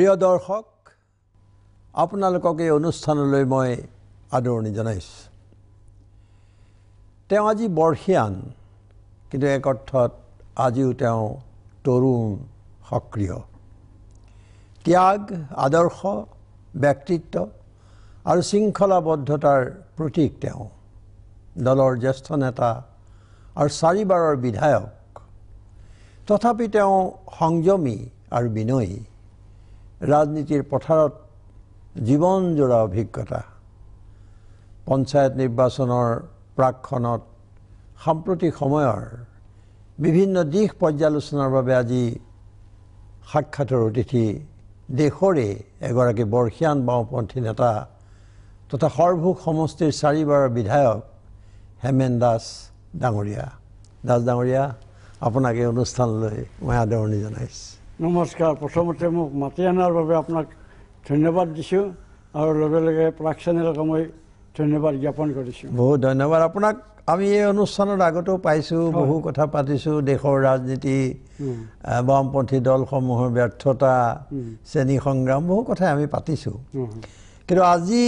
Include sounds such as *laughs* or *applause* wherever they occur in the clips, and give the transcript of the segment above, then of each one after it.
প্ৰিয় দৰ্শক আপোনালোকক এই অনুষ্ঠানলৈ মই আদৰণি জনাইছোঁ তেওঁ আজি বৰ্ষীয়ান কিন্তু এক অৰ্থত আজিও তেওঁ তৰুণ সক্ৰিয় ত্যাগ আদৰ্শ ব্যক্তিত্ব আৰু শৃংখলাবদ্ধতাৰ প্ৰতীক তেওঁ দলৰ জ্যেষ্ঠ নেতা আৰু চাৰিবাৰৰ বিধায়ক তথাপি তেওঁ সংযমী আৰু বিনয়ী ৰাজনীতিৰ পথাৰত জীৱন জীৱনজোৰা অভিজ্ঞতা পঞ্চায়ত নিৰ্বাচনৰ প্ৰাকখনত সাম্প্ৰতিক সময়ৰ বিভিন্ন দিশ পৰ্যালোচনাৰ বাবে আজি সাক্ষাতৰ অতিথি দেশৰে এগৰাকী বৰ্ষীয়ান বাওঁপন্থী নেতা তথা সৰভোগ সমষ্টিৰ চাৰিবাৰৰ বিধায়ক হেমেন দাস ডাঙৰীয়া দাস ডাঙৰীয়া আপোনাক এই অনুষ্ঠানলৈ মই আদৰণি জনাইছোঁ নমস্কাৰ প্ৰথমতে মোক মাতি অনাৰ বাবে আপোনাক ধন্যবাদ দিছোঁ আৰু লগে লগে প্ৰাক চেনেলকে মই ধন্যবাদ জ্ঞাপন কৰিছোঁ বহুত ধন্যবাদ আপোনাক আমি এই অনুষ্ঠানত আগতেও পাইছোঁ বহু কথা পাতিছোঁ দেশৰ ৰাজনীতি বামপন্থী দলসমূহৰ ব্যৰ্থতা শ্ৰেণী সংগ্ৰাম বহু কথাই আমি পাতিছোঁ কিন্তু আজি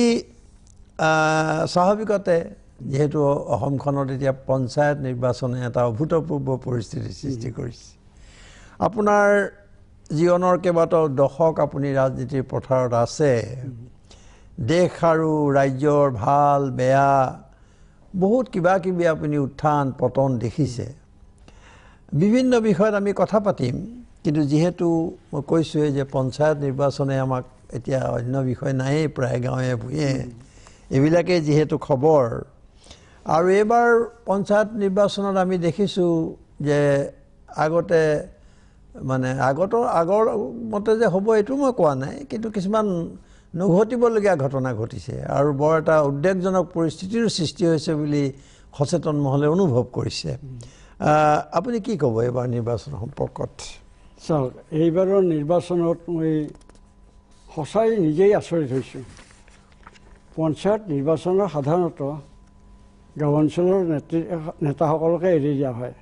স্বাভাৱিকতে যিহেতু অসমখনত এতিয়া পঞ্চায়ত নিৰ্বাচনে এটা অভূতপূৰ্ব পৰিস্থিতিৰ সৃষ্টি কৰিছে আপোনাৰ জীৱনৰ কেইবাটাও দশক আপুনি ৰাজনীতিৰ পথাৰত আছে দেশ আৰু ৰাজ্যৰ ভাল বেয়া বহুত কিবাকিবি আপুনি উত্থান পতন দেখিছে বিভিন্ন বিষয়ত আমি কথা পাতিম কিন্তু যিহেতু মই কৈছোঁৱেই যে পঞ্চায়ত নিৰ্বাচনে আমাক এতিয়া অন্য বিষয় নায়েই প্ৰায় গাঁৱে ভূঞে এইবিলাকেই যিহেতু খবৰ আৰু এইবাৰ পঞ্চায়ত নিৰ্বাচনত আমি দেখিছোঁ যে আগতে মানে আগতৰ আগৰ মতে যে হ'ব এইটো মই কোৱা নাই কিন্তু কিছুমান নুঘটিবলগীয়া ঘটনা ঘটিছে আৰু বৰ এটা উদ্বেগজনক পৰিস্থিতিৰো সৃষ্টি হৈছে বুলি সচেতন মহলে অনুভৱ কৰিছে আপুনি কি ক'ব এইবাৰ নিৰ্বাচন সম্পৰ্কত চাওক এইবাৰৰ নিৰ্বাচনত মই সঁচাই নিজেই আচৰিত হৈছোঁ পঞ্চায়ত নিৰ্বাচনৰ সাধাৰণতে গাঁও অঞ্চলৰ নেতৃ নেতাসকলকে এৰি দিয়া হয়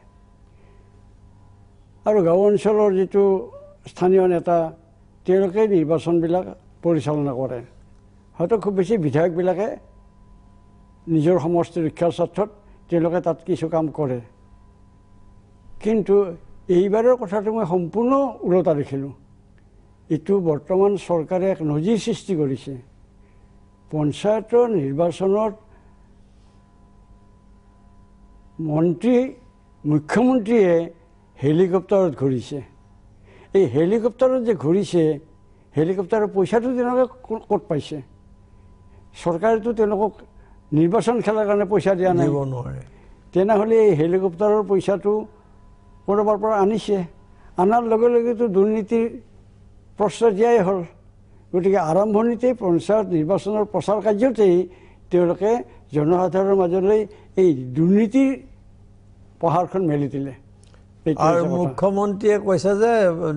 আৰু গাঁও অঞ্চলৰ যিটো স্থানীয় নেতা তেওঁলোকে নিৰ্বাচনবিলাক পৰিচালনা কৰে হয়তো খুব বেছি বিধায়কবিলাকে নিজৰ সমষ্টি ৰক্ষাৰ স্বাৰ্থত তেওঁলোকে তাত কিছু কাম কৰে কিন্তু এইবাৰৰ কথাটো মই সম্পূৰ্ণ ওলোটা দেখিলোঁ এইটো বৰ্তমান চৰকাৰে এক নজিৰ সৃষ্টি কৰিছে পঞ্চায়তৰ নিৰ্বাচনত মন্ত্ৰী মুখ্যমন্ত্ৰীয়ে হেলিকপ্টাৰত ঘূৰিছে এই হেলিকপ্টাৰত যে ঘূৰিছে হেলিকপ্টাৰৰ পইচাটো তেওঁলোকে ক'ত পাইছে চৰকাৰেতো তেওঁলোকক নিৰ্বাচন খেলাৰ কাৰণে পইচা দিয়া নাই নোৱাৰে তেনেহ'লে এই হেলিকপ্টাৰৰ পইচাটো ক'ৰবাৰ পৰা আনিছে অনাৰ লগে লগেতো দুৰ্নীতিৰ প্ৰশ্ন দিয়াই হ'ল গতিকে আৰম্ভণিতেই পঞ্চায়ত নিৰ্বাচনৰ প্ৰচাৰ কাৰ্যতেই তেওঁলোকে জনসাধাৰণৰ মাজলৈ এই দুৰ্নীতিৰ পাহাৰখন মেলি দিলে আৰু মুখ্যমন্ত্ৰীয়ে কৈছে যে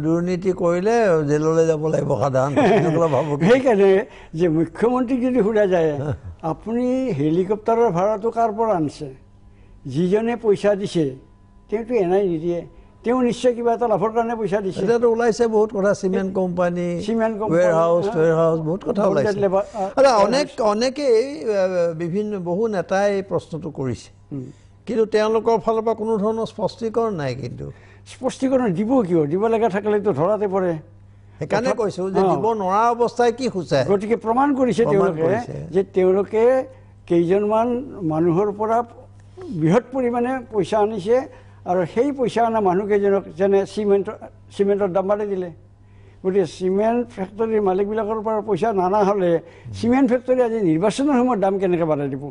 দুৰ্নীতি কৰিলে জেললৈ যাব লাগিব সাধাৰণতে ভাবোঁ *laughs* সেইকাৰণে যে মুখ্যমন্ত্ৰীক যদি সোধা যায় আপুনি হেলিকপ্টাৰৰ ভাড়াটো কাৰ পৰা আনিছে যিজনে পইচা দিছে তেওঁতো এনাই নিদিয়ে তেওঁ নিশ্চয় কিবা এটা লাভৰ কাৰণে পইচা দিছে এতিয়াতো ওলাইছে বহুত কথা cement company warehouse warehouse বহুত কথা ওলাইছে অনেক অনেকেই বিভিন্ন বহু নেতাই এই প্ৰশ্নটো কৰিছে কিন্তু তেওঁলোকৰ ফালৰ পৰা কোনো ধৰণৰ স্পষ্টীকৰণ নাই কিন্তু স্পষ্টীকৰণ দিব কিয় দিব লাগে থাকিলেতো ধৰাতে পৰে সেইকাৰণে কৈছোঁ যে দিব নোৱাৰা অৱস্থাই কি সূচায় গতিকে প্ৰমাণ কৰিছে তেওঁলোকে যে তেওঁলোকে কেইজনমান মানুহৰ পৰা বৃহৎ পৰিমাণে পইচা আনিছে আৰু সেই পইচা অনা মানুহকেইজনক যেনে চিমেণ্টৰ চিমেণ্টৰ দাম বাঢ়ি দিলে গতিকে চিমেণ্ট ফেক্টৰীৰ মালিকবিলাকৰ পৰা পইচা নানা হ'লে চিমেণ্ট ফেক্টৰী আজি নিৰ্বাচনৰ সময়ত দাম কেনেকৈ বাঢ়াই দিব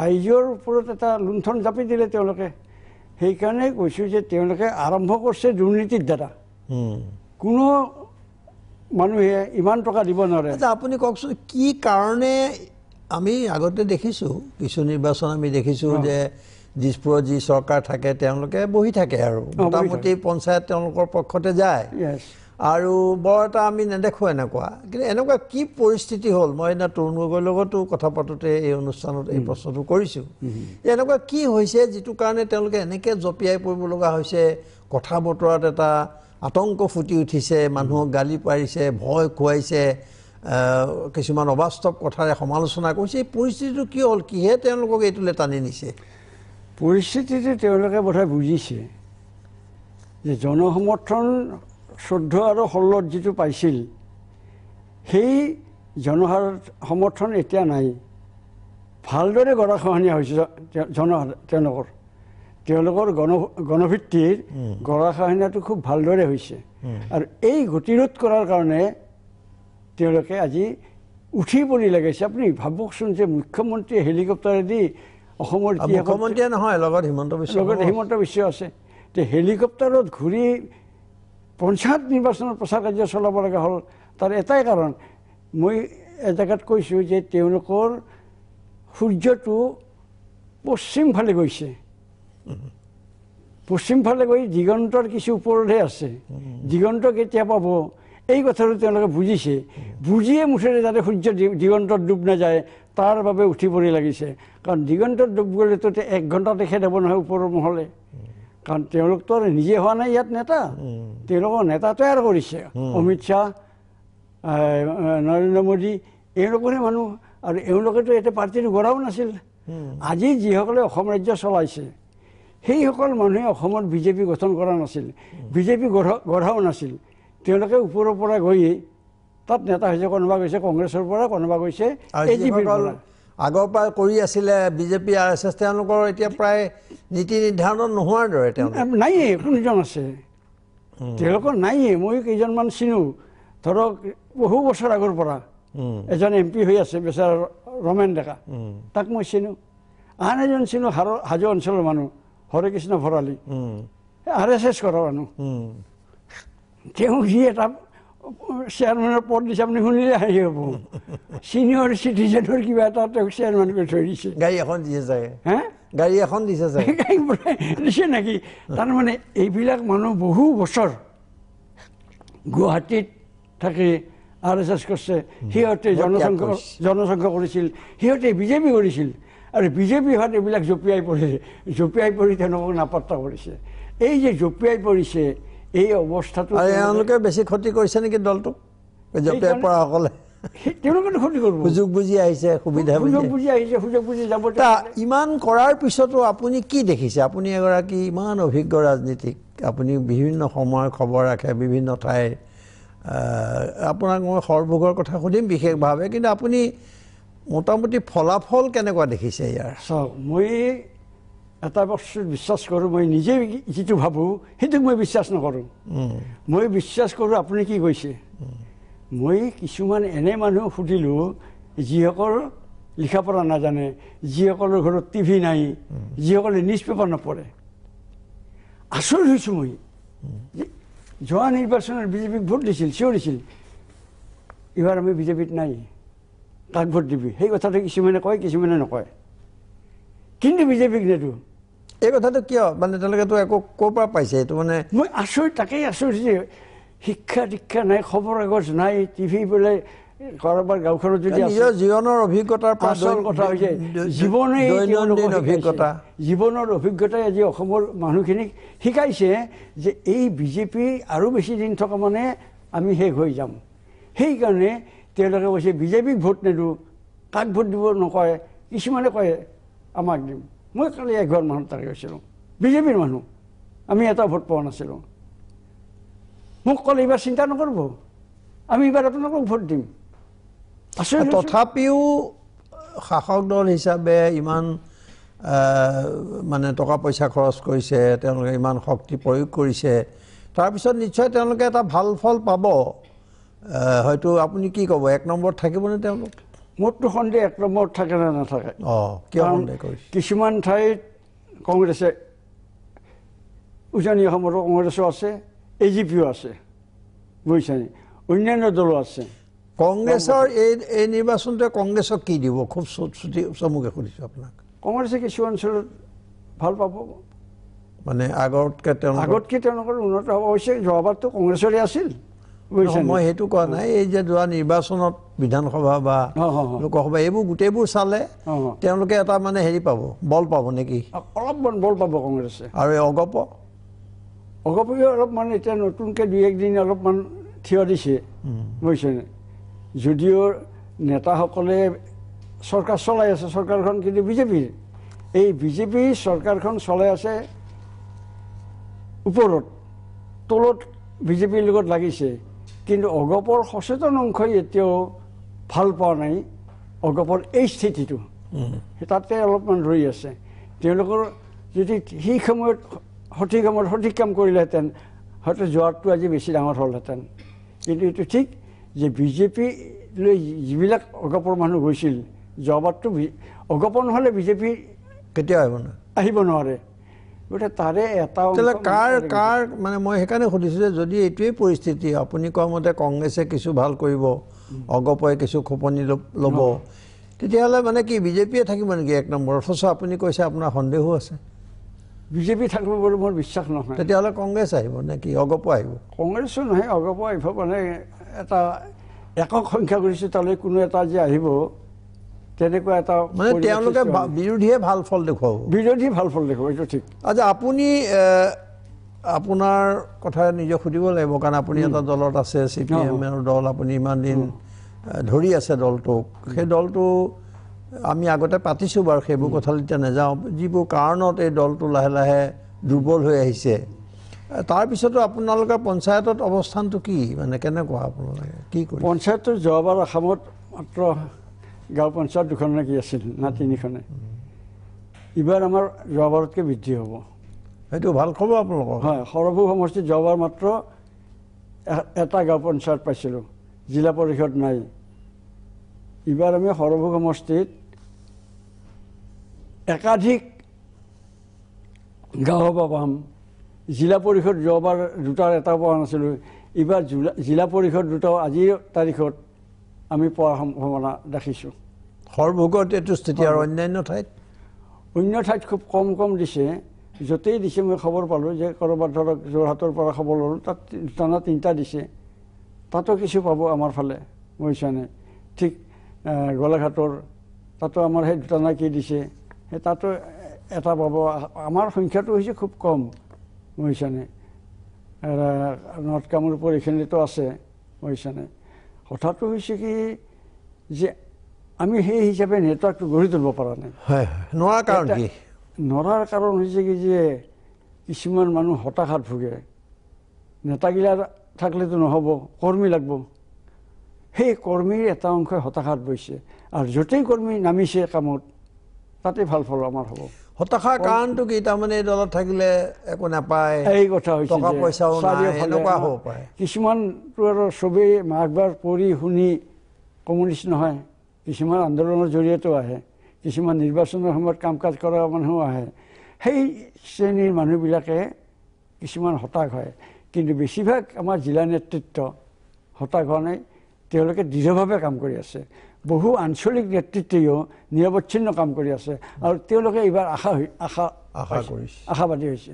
ৰাইজৰ ওপৰত এটা লুণ্ঠন জাপি দিলে তেওঁলোকে সেইকাৰণে কৈছোঁ যে তেওঁলোকে আৰম্ভ কৰিছে দুৰ্নীতিৰ দ্বাৰা কোনো মানুহে ইমান টকা দিব নোৱাৰে আচ্ছা আপুনি কওকচোন কি কাৰণে আমি আগতে দেখিছোঁ কিছু নিৰ্বাচন আমি দেখিছোঁ যে দিছপুৰত যি চৰকাৰ থাকে তেওঁলোকে বহি থাকে আৰু মোটামুটি পঞ্চায়ত তেওঁলোকৰ পক্ষতে যায় আৰু বৰ এটা আমি নেদেখোঁ এনেকুৱা কিন্তু এনেকুৱা কি পৰিস্থিতি হ'ল মই এদিনা তৰুণ গগৈৰ লগতো কথা পাতোঁতে এই অনুষ্ঠানত এই প্ৰশ্নটো কৰিছোঁ যে এনেকুৱা কি হৈছে যিটো কাৰণে তেওঁলোকে এনেকৈ জঁপিয়াই পৰিব লগা হৈছে কথা বতৰাত এটা আতংক ফুটি উঠিছে মানুহক গালি পাৰিছে ভয় খুৱাইছে কিছুমান অবাস্তৱ কথাৰে সমালোচনা কৰিছে এই পৰিস্থিতিটো কি হ'ল কিহে তেওঁলোকক এইটোলৈ টানি নিছে পৰিস্থিতিটো তেওঁলোকে বোধহয় বুজিছে যে জনসমৰ্থন চৈধ্য আৰু ষোল্লত যিটো পাইছিল সেই জনসাধাৰণ সমৰ্থন এতিয়া নাই ভালদৰে গৰা খহনীয়া হৈছে জনসাধাৰণ তেওঁলোকৰ তেওঁলোকৰ গণ গণভিত্তিৰ গৰাখহনীয়াটো খুব ভালদৰে হৈছে আৰু এই গতিৰোধ কৰাৰ কাৰণে তেওঁলোকে আজি উঠি পৰি লাগিছে আপুনি ভাবকচোন যে মুখ্যমন্ত্ৰীয়ে হেলিকপ্টাৰেদি অসমৰ মুখ্যমন্ত্ৰীয়ে নহয় লগত হিমন্ত বিশ্ব লগত হিমন্ত বিশ্ব আছে তে হেলিকপ্টাৰত ঘূৰি পঞ্চায়ত নিৰ্বাচনৰ প্ৰচাৰ কাৰ্য চলাব লগা হ'ল তাৰ এটাই কাৰণ মই এজেগাত কৈছোঁ যে তেওঁলোকৰ সূৰ্যটো পশ্চিমফালে গৈছে পশ্চিমফালে গৈ দিগন্তৰ কিছু ওপৰতহে আছে দিগন্ত কেতিয়া পাব এই কথাটো তেওঁলোকে বুজিছে বুজিয়ে মুঠেৰে যাতে সূৰ্য দিগন্তত ডুব নাযায় তাৰ বাবে উঠিবলৈ লাগিছে কাৰণ দিগন্তত ডুব গ'লেতো এক ঘণ্টা তেখেত হ'ব নহয় ওপৰৰ মহলে কাৰণ তেওঁলোকতো আৰু নিজে হোৱা নাই ইয়াত নেতা তেওঁলোকৰ নেতা তৈয়াৰ কৰিছে অমিত শ্বাহ নৰেন্দ্ৰ মোদী এওঁলোকৰে মানুহ আৰু এওঁলোকেতো এতিয়া পাৰ্টিটো গঢ়াও নাছিল আজি যিসকলে অসম ৰাজ্য চলাইছে সেইসকল মানুহে অসমত বিজেপি গঠন কৰা নাছিল বিজেপি গঢ় গঢ়াও নাছিল তেওঁলোকে ওপৰৰ পৰা গৈয়ে তাত নেতা হৈছে কোনোবা গৈছে কংগ্ৰেছৰ পৰা কোনোবা গৈছে এ জি পিৰ আগৰ পৰা কৰি আছিলে বিজেপি আৰ এছ এছ তেওঁলোকৰ এতিয়া প্ৰায় নীতি নিৰ্ধাৰণ নোহোৱাৰ দৰে তেওঁ নাইয়ে কোনজন আছে তেওঁলোকৰ নাইয়ে মই কেইজনমান চিনো ধৰক বহু বছৰ আগৰ পৰা এজন এম পি হৈ আছে বেচাৰ ৰমেন ডেকা তাক মই চিনো আন এজন চিনো হাৰ হাজো অঞ্চলৰ মানুহ Hare Krishna Bharali R S S কৰা মানুহ তেওঁ সি এটা চেয়াৰমেনৰ পদ দিছে আপুনি শুনিলে হেৰি হ'ব ছিনিয়ৰ চিটিজেনৰ কিবা এটা তেওঁক চেয়াৰমেন কৰি থৈ দিছে গাড়ী এখন দিছে চাগে হে গাড়ী এখন দিছে চাগে গাড়ী দিছে নেকি তাৰমানে এইবিলাক মানুহ বহু বছৰ গুৱাহাটীত থাকি আৰ এছ এছ কৰিছে সিহঁতে জনসংখ্যা জনসংখ্যা কৰিছিল সিহঁতে বিজেপি কৰিছিল আৰু বিজেপি হোৱাত এইবিলাক জঁপিয়াই পৰিছে জঁপিয়াই পৰি তেওঁলোকক নাপাত্ৰ কৰিছে এই যে জঁপিয়াই পৰিছে এই অৱস্থাটো এওঁলোকে বেছি ক্ষতি কৰিছে নেকি দলটো বিজেপিয়ে সুযোগ বুজি আহিছে ইমান কৰাৰ পিছতো আপুনি কি দেখিছে আপুনি এগৰাকী ইমান অভিজ্ঞ ৰাজনীতিক আপুনি বিভিন্ন সময়ৰ খবৰ ৰাখে বিভিন্ন ঠাই আপোনাক মই সৰভোগৰ কথা সুধিম বিশেষভাৱে কিন্তু আপুনি মোটামুটি ফলাফল কেনেকুৱা দেখিছে ইয়াৰ চাওক মই এটা বস্তু বিশ্বাস কৰোঁ মই নিজে যিটো ভাবোঁ সেইটোক মই বিশ্বাস নকৰোঁ মই বিশ্বাস কৰোঁ আপুনি কি কৈছে মই কিছুমান এনে মানুহ সুধিলোঁ যিসকল লিখা পঢ়া নাজানে যিসকলৰ ঘৰত টিভি নাই যিসকলে নিউজ পেপাৰ নপঢ়ে আচৰিত হৈছোঁ মই যোৱা নিৰ্বাচনত বিজেপিক ভোট দিছিল চিঞৰ দিছিল এইবাৰ আমি বিজেপিত নাই কাক ভোট দিবি সেই কথাটো কিছুমানে কয় কিছুমানে নকয় কিন্তু বিজেপিক নেদোঁ এই কথাটো কিয় মানে তেওঁলোকেতো একো ক'ৰ পৰা পাইছে এইটো মানে মই আচৰিত তাকেই আচৰিত যে শিক্ষা দীক্ষা নাই খবৰ কাগজ নাই টিভি বোলে কাৰোবাৰ গাঁওখনত যদি নিজৰ জীৱনৰ অভিজ্ঞতাৰ পাছৰ কথা হৈছে জীৱনেই দৈনন্দিন অভিজ্ঞতা জীৱনৰ অভিজ্ঞতাই আজি অসমৰ মানুহখিনিক শিকাইছে যে এই বিজেপি আৰু বেছি দিন থকা মানে আমি শেষ হৈ যাম সেইকাৰণে তেওঁলোকে কৈছে বিজেপিক ভোট নিদিওঁ কাক ভোট দিব নকয় কিছুমানে কয় আমাক দিম মই কালি এঘৰ মানুহ তাৰ গৈছিলোঁ বিজেপিৰ মানুহ আমি এটাও ভোট পোৱা নাছিলোঁ মোক ক'লে এইবাৰ চিন্তা নকৰিব আমি এইবাৰ আপোনালোকক ভোট দিম তথাপিও শাসক দল হিচাপে ইমান মানে টকা পইচা খৰচ কৰিছে তেওঁলোকে ইমান শক্তি প্ৰয়োগ কৰিছে তাৰপিছত নিশ্চয় তেওঁলোকে এটা ভাল ফল পাব হয়তো আপুনি কি ক'ব এক নম্বৰত থাকিবনে তেওঁলোক মোটটো সন্দেহ এক নম্বৰত থাকে নে নাথাকে কাৰণ কিছুমান ঠাইত কংগ্ৰেছে উজনি অসমতো কংগ্ৰেছো আছে এ জি পিও আছে বুজিছানে অন্যান্য দলো আছে কংগ্ৰেছৰ এই এই নিৰ্বাচনটোৱে কংগ্ৰেছক কি দিব খুব চুটি চমুকে সুধিছোঁ আপোনাক কংগ্ৰেছে কিছু অঞ্চলত ভাল পাব মানে আগতকৈ তেওঁ আগতকৈ তেওঁলোকৰ উন্নত হ'ব অৱশ্যে যোৱাবাৰটো কংগ্ৰেছৰে আছিল মই সেইটো কোৱা নাই এই যে যোৱা নিৰ্বাচনত বিধানসভা বা লোকসভা এইবোৰ গোটেইবোৰ চালে তেওঁলোকে এটা মানে হেৰি পাব বল পাব নেকি অলপমান বল পাব কংগ্ৰেছে আৰু অগপ অগপিও অলপমান এতিয়া নতুনকৈ দুই একদিন অলপমান থিয় দিছে বুজিছেনে যদিও নেতাসকলে চৰকাৰ চলাই আছে চৰকাৰখন কিন্তু বিজেপিৰ এই বিজেপিৰ চৰকাৰখন চলাই আছে ওপৰত তলত বিজেপিৰ লগত লাগিছে কিন্তু অগপৰ সচেতন অংশই এতিয়াও ভাল পোৱা নাই অগপৰ এই স্থিতিটো তাতে অলপমান ৰৈ আছে তেওঁলোকৰ যদি সেই সময়ত সঠিক সময়ত সঠিক কাম কৰিলেহেঁতেন হয়তো যোৱাটো আজি বেছি ডাঙৰ হ'লহেঁতেন কিন্তু এইটো ঠিক যে বিজেপিলৈ যিবিলাক অগপৰ মানুহ গৈছিল যোৱাবাৰটো অগপৰ নহ'লে বিজেপি কেতিয়া আহিব নোৱাৰে আহিব নোৱাৰে গতিকে তাৰে এটা তেতিয়াহ'লে কাৰ কাৰ মানে মই সেইকাৰণে সুধিছোঁ যে যদি এইটোৱেই পৰিস্থিতি আপুনি কোৱা মতে কংগ্ৰেছে কিছু ভাল কৰিব অগপয়ে কিছু খোপনি ল'ব তেতিয়াহ'লে মানে কি বিজেপিয়ে থাকিব নেকি এক নম্বৰ অথচ আপুনি কৈছে আপোনাৰ সন্দেহো আছে বিজেপি থাকিব বুলি মোৰ বিশ্বাস নহয় তেতিয়াহ'লে কংগ্ৰেছ আহিব নে কি অগপ আহিব কংগ্ৰেছো নহয় অগপ আহিব মানে এটা একক সংখ্যাগৰিষ্ঠতালৈ কোনো এটা যে আহিব তেনেকুৱা এটা মানে তেওঁলোকে বিৰোধীয়ে ভাল ফল দেখুৱাব বিৰোধী ভাল ফল দেখুৱাব এইটো ঠিক আচ্ছা আপুনি আপোনাৰ কথা নিজে সুধিব লাগিব কাৰণ আপুনি এটা দলত আছে চি পি এম এৰ দল আপুনি ইমান দিন ধৰি আছে দলটোক সেই দলটো আমি আগতে পাতিছোঁ বাৰু সেইবোৰ কথালৈ এতিয়া নাযাওঁ যিবোৰ কাৰণত এই দলটো লাহে লাহে দুৰ্বল হৈ আহিছে তাৰপিছতো আপোনালোকৰ পঞ্চায়তত অৱস্থানটো কি মানে কেনেকুৱা আপোনালোকে কি কৰে পঞ্চায়তত যোৱাবাৰ অসমত মাত্ৰ গাঁও পঞ্চায়ত দুখন কি আছিল না তিনিখনে এইবাৰ আমাৰ যোৱাবাৰতকৈ বৃদ্ধি হ'ব সেইটো ভাল খবৰ আপোনালোকৰ হয় সৰভোগ সমষ্টিত যোৱাবাৰ মাত্ৰ এটা গাঁও পঞ্চায়ত পাইছিলোঁ জিলা পৰিষদ নাই এইবাৰ আমি সৰভোগ সমষ্টিত একাধিক গাঁওসভা পাম জিলা পৰিষদ যোৱাবাৰ দুটাৰ এটাও পোৱা নাছিলোঁ এইবাৰ জিলা পৰিষদ দুটাও আজিৰ তাৰিখত আমি পোৱাৰ সম্ভাৱনা দেখিছোঁ সৰভোগত এইটো স্থিতি আৰু অন্যান্য ঠাইত অন্য ঠাইত খুব কম কম দিছে য'তেই দিছে মই খবৰ পালোঁ যে ক'ৰবাত ধৰক যোৰহাটৰ পৰা খবৰ ল'লোঁ তাত দুটানা তিনিটা দিছে তাতো কিছু পাব আমাৰ ফালে বুজিছানে ঠিক গোলাঘাটৰ তাতো আমাৰ সেই দুটানা কি দিছে সেই তাতো এটা পাব আমাৰ সংখ্যাটো হৈছে খুব কম বুজিছানে নৰ্থ কামৰূপৰ এইখিনিতো আছে বুজিছানে হঠাৎ হৈছে কি যে আমি সেই হিচাপে নেটৱৰ্কটো গঢ়ি তুলিব পৰা নাই হয় নোৱাৰ কাৰণ কি নোৱাৰাৰ কাৰণ হৈছে কি যে কিছুমান মানুহ হতাশাত ভোগে নেতাগিলা থাকিলেতো নহ'ব কৰ্মী লাগিব সেই কৰ্মীৰ এটা অংশই হতাশাত বৈছে আৰু য'তেই কৰ্মী নামিছে কামত তাতে ভাল ফল আমাৰ হ'ব হতাশাৰ কাৰণটো কি তাৰমানে দলত থাকিলে একো নাপায় এই কথা হৈছে টকা পইচাও নাই এনেকুৱা হ'ব পাৰে কিছুমানটো আৰু চবেই মাকবাৰ পঢ়ি শুনি কমিউনিষ্ট নহয় কিছুমান আন্দোলনৰ জৰিয়তেও আহে কিছুমান নিৰ্বাচনৰ সময়ত কাম কাজ কৰা মানুহো আহে সেই শ্ৰেণীৰ মানুহবিলাকে কিছুমান হতাশ হয় কিন্তু বেছিভাগ আমাৰ জিলা নেতৃত্ব হতাশ হোৱা নাই তেওঁলোকে দৃঢ়ভাৱে কাম কৰি আছে বহু আঞ্চলিক নেতৃত্বেও নিৰৱচ্ছিন্ন কাম কৰি আছে আৰু তেওঁলোকে এইবাৰ আশা আশা আশা কৰিছে আশাবাদী হৈছে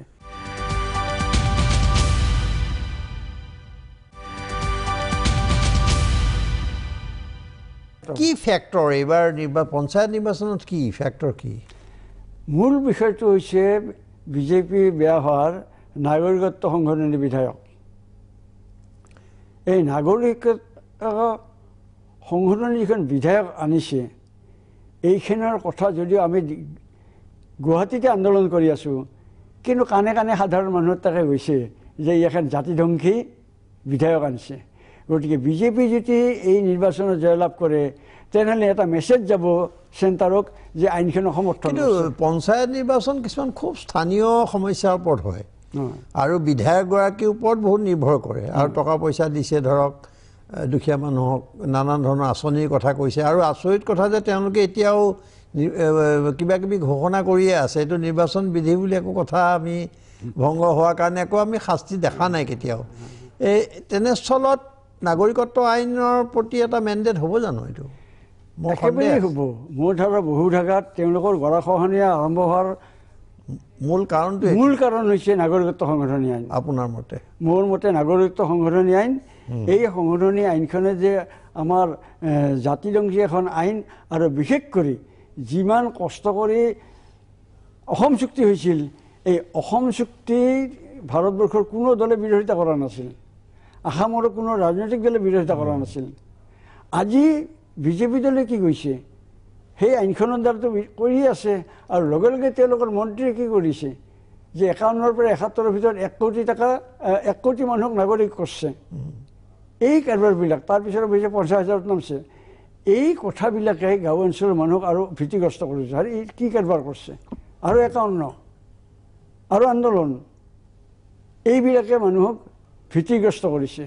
কি ফেক্টৰ এইবাৰ নিৰ্বা পঞ্চায়ত নিৰ্বাচনত কি ফেক্টৰ কি মূল বিষয়টো হৈছে বিজেপি বেয়া হোৱাৰ নাগৰিকত্ব সংশোধনী বিধায়ক এই নাগৰিকত্ব সংশোধনী যিখন বিধেয়ক আনিছে এইখিনৰ কথা যদিও আমি গুৱাহাটীতে আন্দোলন কৰি আছোঁ কিন্তু কাণে কাণে সাধাৰণ মানুহৰ তাকে হৈছে যে এখন জাতিধ্বংসী বিধায়ক আনিছে গতিকে বিজেপি যদি এই নিৰ্বাচনত জয়লাভ কৰে তেনেহ'লে এটা মেছেজ যাব চেণ্টাৰক যে আইনখন সমৰ্থন কিন্তু পঞ্চায়ত নিৰ্বাচন কিছুমান খুব স্থানীয় সমস্যাৰ ওপৰত হয় আৰু বিধায়কগৰাকীৰ ওপৰত বহুত নিৰ্ভৰ কৰে আৰু টকা পইচা দিছে ধৰক দুখীয়া মানুহক নানান ধৰণৰ আঁচনিৰ কথা কৈছে আৰু আচৰিত কথা যে তেওঁলোকে এতিয়াও কিবা কিবি ঘোষণা কৰিয়ে আছে এইটো নিৰ্বাচন বিধি বুলি একো কথা আমি ভংগ হোৱাৰ কাৰণে একো আমি শাস্তি দেখা নাই কেতিয়াও এই তেনেস্থলত নাগৰিকত্ব আইনৰ প্ৰতি এটা মেণ্ডেট হ'ব জানো এইটো একেবাৰেই হ'ব মোৰ ধৰক বহু জেগাত তেওঁলোকৰ গৰাখহনীয়া আৰম্ভ হোৱাৰ মূল কাৰণটো মূল কাৰণ হৈছে নাগৰিকত্ব সংশোধনী আইন আপোনাৰ মতে মোৰ মতে নাগৰিকত্ব সংশোধনী আইন এই সংশোধনী আইনখনে যে আমাৰ জাতিবংশী এখন আইন আৰু বিশেষ কৰি যিমান কষ্ট কৰি অসম চুক্তি হৈছিল এই অসম চুক্তি ভাৰতবৰ্ষৰ কোনো দলে বিৰোধিতা কৰা নাছিল আসামৰ কোনো ৰাজনৈতিক দলে বিৰোধিতা কৰা নাছিল আজি বিজেপি দলে কি কৈছে সেই আইনখনৰ দ্বাৰাটো কৰি আছে আৰু লগে লগে তেওঁলোকৰ মন্ত্ৰীয়ে কি কৰিছে যে একাৱন্নৰ পৰা এসত্তৰৰ ভিতৰত এক কোটি টকা এক কোটি মানুহক নাগৰিক কৰিছে এই কাৰবাৰবিলাক তাৰপিছত অৱশ্যে পঞ্চাছ হাজাৰত নামছে এই কথাবিলাকে গাঁও অঞ্চলৰ মানুহক আৰু ভীতিগ্ৰস্ত কৰিছে আৰু এই কি কাৰবাৰ কৰিছে আৰু এটা অন্ন আৰু আন্দোলন এইবিলাকে মানুহক ভীতিগ্ৰস্ত কৰিছে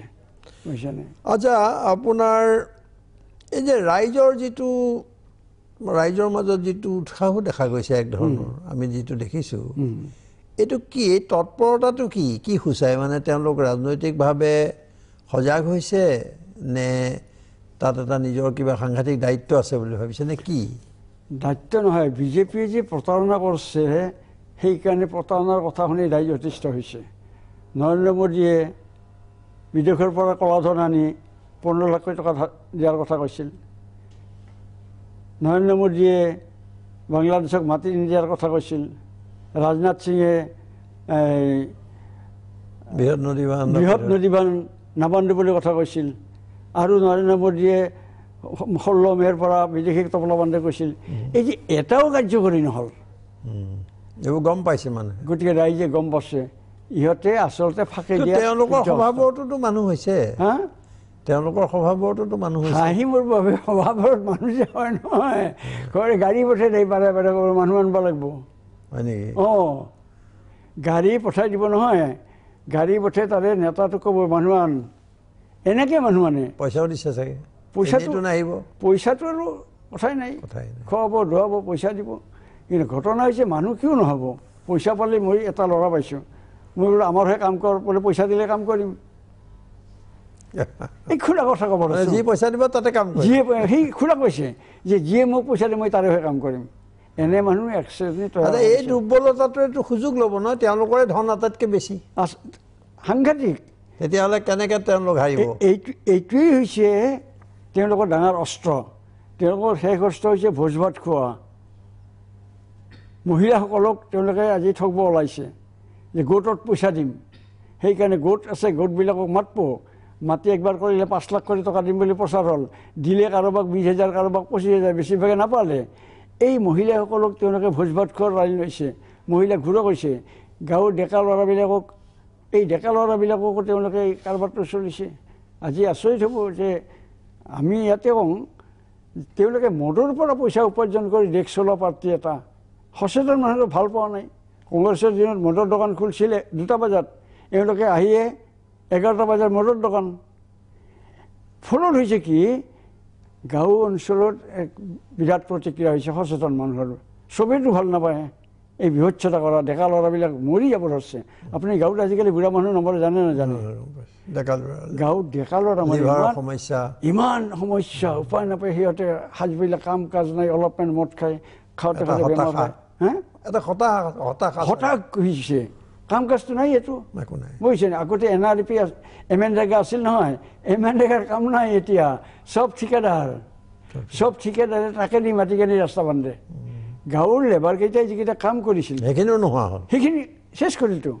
বুজিছেনে আচ্ছা আপোনাৰ এই যে ৰাইজৰ যিটো ৰাইজৰ মাজত যিটো উৎসাহো দেখা গৈছে এক ধৰণৰ আমি যিটো দেখিছোঁ এইটো কি এই তৎপৰতাটো কি কি সূচায় মানে তেওঁলোক ৰাজনৈতিকভাৱে সজাগ হৈছে নে তাত এটা নিজৰ কিবা সাংঘাতিক দায়িত্ব আছে বুলি ভাবিছে নে কি দায়িত্ব নহয় বিজেপিয়ে যে প্ৰতাৰণা কৰিছে সেইকাৰণে প্ৰতাৰণাৰ কথা শুনি দায় যথেষ্ট হৈছে নৰেন্দ্ৰ মোদীয়ে বিদেশৰ পৰা কলা ধন আনি পোন্ধৰ লাখ কোটি টকা দিয়াৰ কথা কৈছিল নৰেন্দ্ৰ মোদীয়ে বাংলাদেশক মাতি নিদিয়াৰ কথা কৈছিল ৰাজনাথ সিঙে বৃহৎ নদী বৃহৎ নদী বান নাবান্ধো বুলি কথা কৈছিল আৰু নৰেন্দ্ৰ মোদীয়ে ষোল্ল মেৰ পৰা বিদেশীক তবলা বান্ধে কৈছিল এই যে এটাও কাৰ্যকৰী নহ'ল এইবোৰ গম পাইছে মানে গতিকে ৰাইজে গম পাইছে ইহঁতে আচলতে ফাঁকি দিয়ে তেওঁলোকৰ স্বভাৱতো মানুহ হৈছে হা তেওঁলোকৰ স্বভাৱতো মানুহ হৈছে হাঁহি মোৰ বাবে স্বভাৱত মানুহ যে হয় নহয় ঘৰে গাড়ী পঠাই দিয়ে বাৰে বাৰে মানুহ আনিব লাগিব হয় নেকি অঁ গাড়ী পঠাই দিব নহয় গাড়ী পঠে তাৰে নেতাটো ক'ব মানুহ আন এনেকৈ মানুহ আনে পইচাও দিছে চাগে পইচাটো নাহিব পইচাটো আৰু কথাই নাই খোৱাব ধুৱাব পইচা দিব কিন্তু ঘটনা হৈছে মানুহ কিয় নহ'ব পইচা পালে মই এটা ল'ৰা পাইছোঁ মই বোলো আমাৰ হে কাম কৰ বোলে পইচা দিলে কাম কৰিম *laughs* এই খুৰা কথা ক'ব যি পইচা দিব তাতে কাম যিয়ে সি খুৰা কৈছে যে যিয়ে মোক পইচা দিয়ে মই তাৰে হৈ কাম কৰিম এনে মানুহ এক্সেছনি এই দুৰ্বলতাটোৱেতো সুযোগ ল'ব ন তেওঁলোকৰে ধন আটাইতকৈ বেছি সাংঘাতিক তেতিয়াহ'লে কেনেকৈ তেওঁলোক হাৰিব এইটো এইটোৱেই হৈছে তেওঁলোকৰ ডাঙৰ অস্ত্ৰ তেওঁলোকৰ শেষ অস্ত্ৰ হৈছে ভোজ ভাত খোৱা মহিলাসকলক তেওঁলোকে আজি ঠগব ওলাইছে যে গোটত পইচা দিম সেইকাৰণে গোট আছে গোটবিলাকক মাতব মাতি একবাৰ কৰিলে পাঁচ লাখ কৰি টকা দিম বুলি প্ৰচাৰ হ'ল দিলে কাৰোবাক বিছ হেজাৰ কাৰোবাক পঁচিছ হেজাৰ বেছিভাগে নাপালে এই মহিলাসকলক তেওঁলোকে ভোজ ভাত খোৱাৰ ৰাণী লৈছে মহিলা ঘূৰা কৈছে গাঁৱৰ ডেকা ল'ৰাবিলাকক এই ডেকা ল'ৰাবিলাককো তেওঁলোকে এই কাৰবাৰটো চলিছে আজি আচৰিত হ'ব যে আমি ইয়াতে কওঁ তেওঁলোকে মদৰ পৰা পইচা উপাৰ্জন কৰি দেশ চলোৱা প্ৰাৰ্থী এটা সচেতন মানুহে ভাল পোৱা নাই কংগ্ৰেছৰ দিনত মদৰ দোকান খুলিছিলে দুটা বজাত এওঁলোকে আহিয়ে এগাৰটা বজাত মদৰ দোকান ফলত হৈছে কি গাঁও অঞ্চলত এক বিৰাট প্ৰতিক্ৰিয়া হৈছে সচেতন মানুহৰ চবেইতো ভাল নাপায় এই বিভৎসতা কৰা ডেকা ল'ৰাবিলাক মৰি যাব ধৰিছে আপুনি গাঁৱত আজিকালি বুঢ়া মানুহ নম্বৰ জানে নাজানে গাঁৱত ডেকা ল'ৰা সমস্যা ইমান সমস্যা উপায় নাপায় সিহঁতে সাজবিলাক কাম কাজ নাই অলপমান মদ খাই খাওঁতে হতাশ হতাশ হৈছে কাম কাজটো নাই এইটো একো নাই বুজিছে আগতে N R P M N ডেগা আছিল নহয় এম এন ডেগাৰ কাম নাই এতিয়া চব ঠিকাদাৰ চব ঠিকাদাৰে তাকে দি মাটি কেনে ৰাস্তা বান্ধে গাঁৱৰ লেবাৰকেইটাই যিকেইটা কাম কৰিছিল সেইখিনিও নোহোৱা হ'ল সেইখিনি চেচ কৰিলো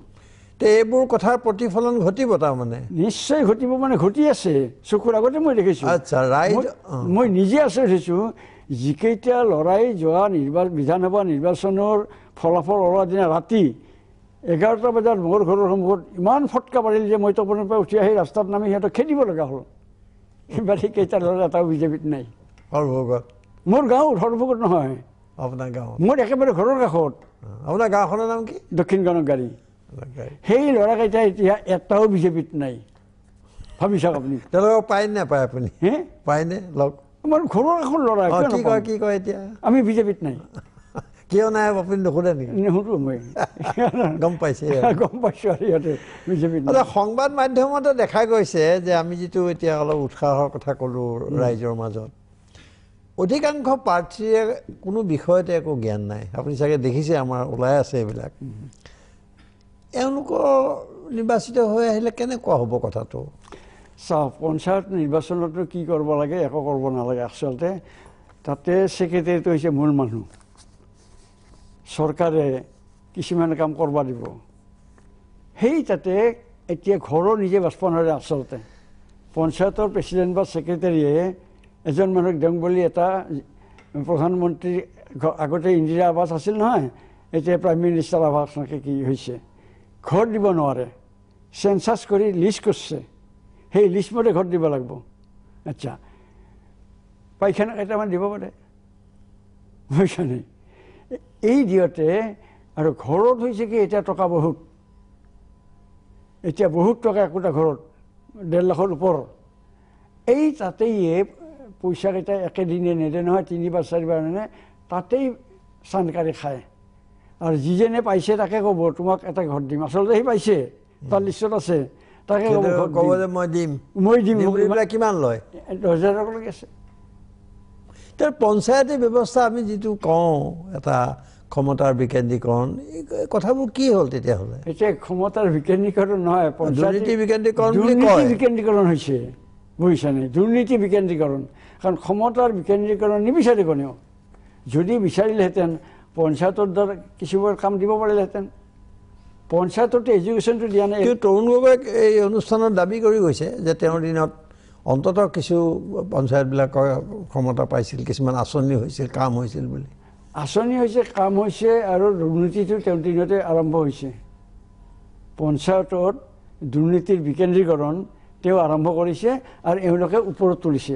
এইবোৰ কথাৰ প্ৰতিফলন ঘটিব তাৰমানে নিশ্চয় ঘটিব মানে ঘটি আছে চকুৰ আগতে মই দেখিছোঁ মই নিজে আচৰিছোঁ যিকেইটা ল'ৰাই যোৱা নিৰ্বাচন বিধানসভা নিৰ্বাচনৰ ফলাফল ওলোৱাৰ দিনা ৰাতি এঘাৰটা বজাত মোৰ ঘৰৰ সন্মুখত ইমান ফটকা পাৰিল যে মই টপনৰ পৰা উঠি আহি ৰাস্তাত নামি সিহঁতক খেদিব লগা হ'ল সেই কেইটা ল'ৰা এটাও বিজেপিত নাই মোৰ গাঁও ধৰ্মভোগত নহয় আপোনাৰ গাঁও মোৰ একেবাৰে ঘৰৰ কাষত আপোনাৰ গাঁওখনৰ নাম কি দক্ষিণ গাড়ী সেই ল'ৰা কেইটা এতিয়া এটাও বিজেপিত নাই ভাবি চাওক আপুনি তেওঁলোকক পায় নাপায় আপুনি হে পায়নে লগ আমাৰ ঘৰৰ এখন ল'ৰা কি কয় কি কয় এতিয়া আমি বিজেপিত নাই কিয় নাই আপুনি নুসুধে নেকি নুসুধো মই *laughs* গম পাইছে *laughs* গম পাইছোঁ আৰু বিজেপি সংবাদ মাধ্যমতে দেখা গৈছে যে আমি যিটো এতিয়া অলপ উৎসাহৰ কথা ক'লোঁ ৰাইজৰ মাজত অধিকাংশ প্ৰাৰ্থীয়ে কোনো বিষয়তে একো জ্ঞান নাই আপুনি চাগে দেখিছে আমাৰ ওলাই আছে এইবিলাক এওঁলোকৰ নিৰ্বাচিত হৈ আহিলে কেনেকুৱা হ'ব কথাটো চাওক পঞ্চায়ত নিৰ্বাচনতো কি কৰিব লাগে একো কৰিব নালাগে আচলতে তাতে ছেক্ৰেটেৰীটো হৈছে মূল মানুহ চৰকাৰে কিছুমান কাম কৰিব দিব সেই তাতে এতিয়া ঘৰো নিজে বাচিব নোৱাৰে আচলতে পঞ্চায়তৰ প্ৰেচিডেণ্ট বা ছেক্ৰেটেৰীয়ে এজন মানুহক দিওঁ বুলি এটা প্ৰধানমন্ত্ৰী আগতে ইন্দিৰা আৱাস আছিল নহয় এতিয়া প্ৰাইম মিনিষ্টাৰ আৱাস নাকি কি হৈছে ঘৰ দিব নোৱাৰে চেঞ্চাছ কৰি লিষ্ট কৰিছে সেই লিষ্টমতে ঘৰ দিব লাগিব আচ্ছা পাইখানা কেইটামান দিব পাৰে বুজিছা নেকি এই দিওঁতে আৰু ঘৰত হৈছে কি এতিয়া টকা বহুত এতিয়া বহুত টকা একোটা ঘৰত ডেৰ লাখৰ ওপৰ এই তাতেইয়ে পইচাকেইটা একেদিনে নেদে নহয় তিনিবাৰ চাৰিবাৰ মানে তাতেই চানকাৰী খায় আৰু যিজনে পাইছে তাকে ক'ব তোমাক এটা ঘৰ দিম আচলতে সি পাইছে তাৰ লিষ্টত আছে তাকে ক'ব ক'ব যে মই দিম মই দিম কিমান লয় দহ হাজাৰ টকালৈকে আছে তেওঁ পঞ্চায়তী ব্যৱস্থা আমি যিটো কওঁ এটা ক্ষমতাৰ বিকেন্দ্ৰীকৰণ কথাবোৰ কি হ'ল তেতিয়াহ'লে এতিয়া ক্ষমতাৰ বিকেন্দ্ৰীকৰণ নহয় পঞ্চায়তী বিকেন্দ্ৰীকৰণ বিকেন্দ্ৰীকৰণ হৈছে বুজিছানে দুৰ্নীতি বিকেন্দ্ৰীকৰণ কাৰণ ক্ষমতাৰ বিকেন্দ্ৰীকৰণ নিবিচাৰে কোনেও যদি বিচাৰিলেহেঁতেন পঞ্চায়তৰ দ্বাৰা কিছুমান কাম দিব পাৰিলেহেঁতেন পঞ্চায়ততো এডুকেশ্যনটো দিয়া নাই তৰুণ গগৈক এই অনুষ্ঠানত দাবী কৰি গৈছে যে তেওঁৰ দিনত অন্ততঃ কিছু পঞ্চায়তবিলাকৰ ক্ষমতা পাইছিল কিছুমান আঁচনি হৈছিল কাম হৈছিল বুলি আঁচনি হৈছে কাম হৈছে আৰু দুৰ্নীতিটো তেওঁ দিনতে আৰম্ভ হৈছে পঞ্চায়তত দুৰ্নীতিৰ বিকেন্দ্ৰীকৰণ তেওঁ আৰম্ভ কৰিছে আৰু এওঁলোকে ওপৰত তুলিছে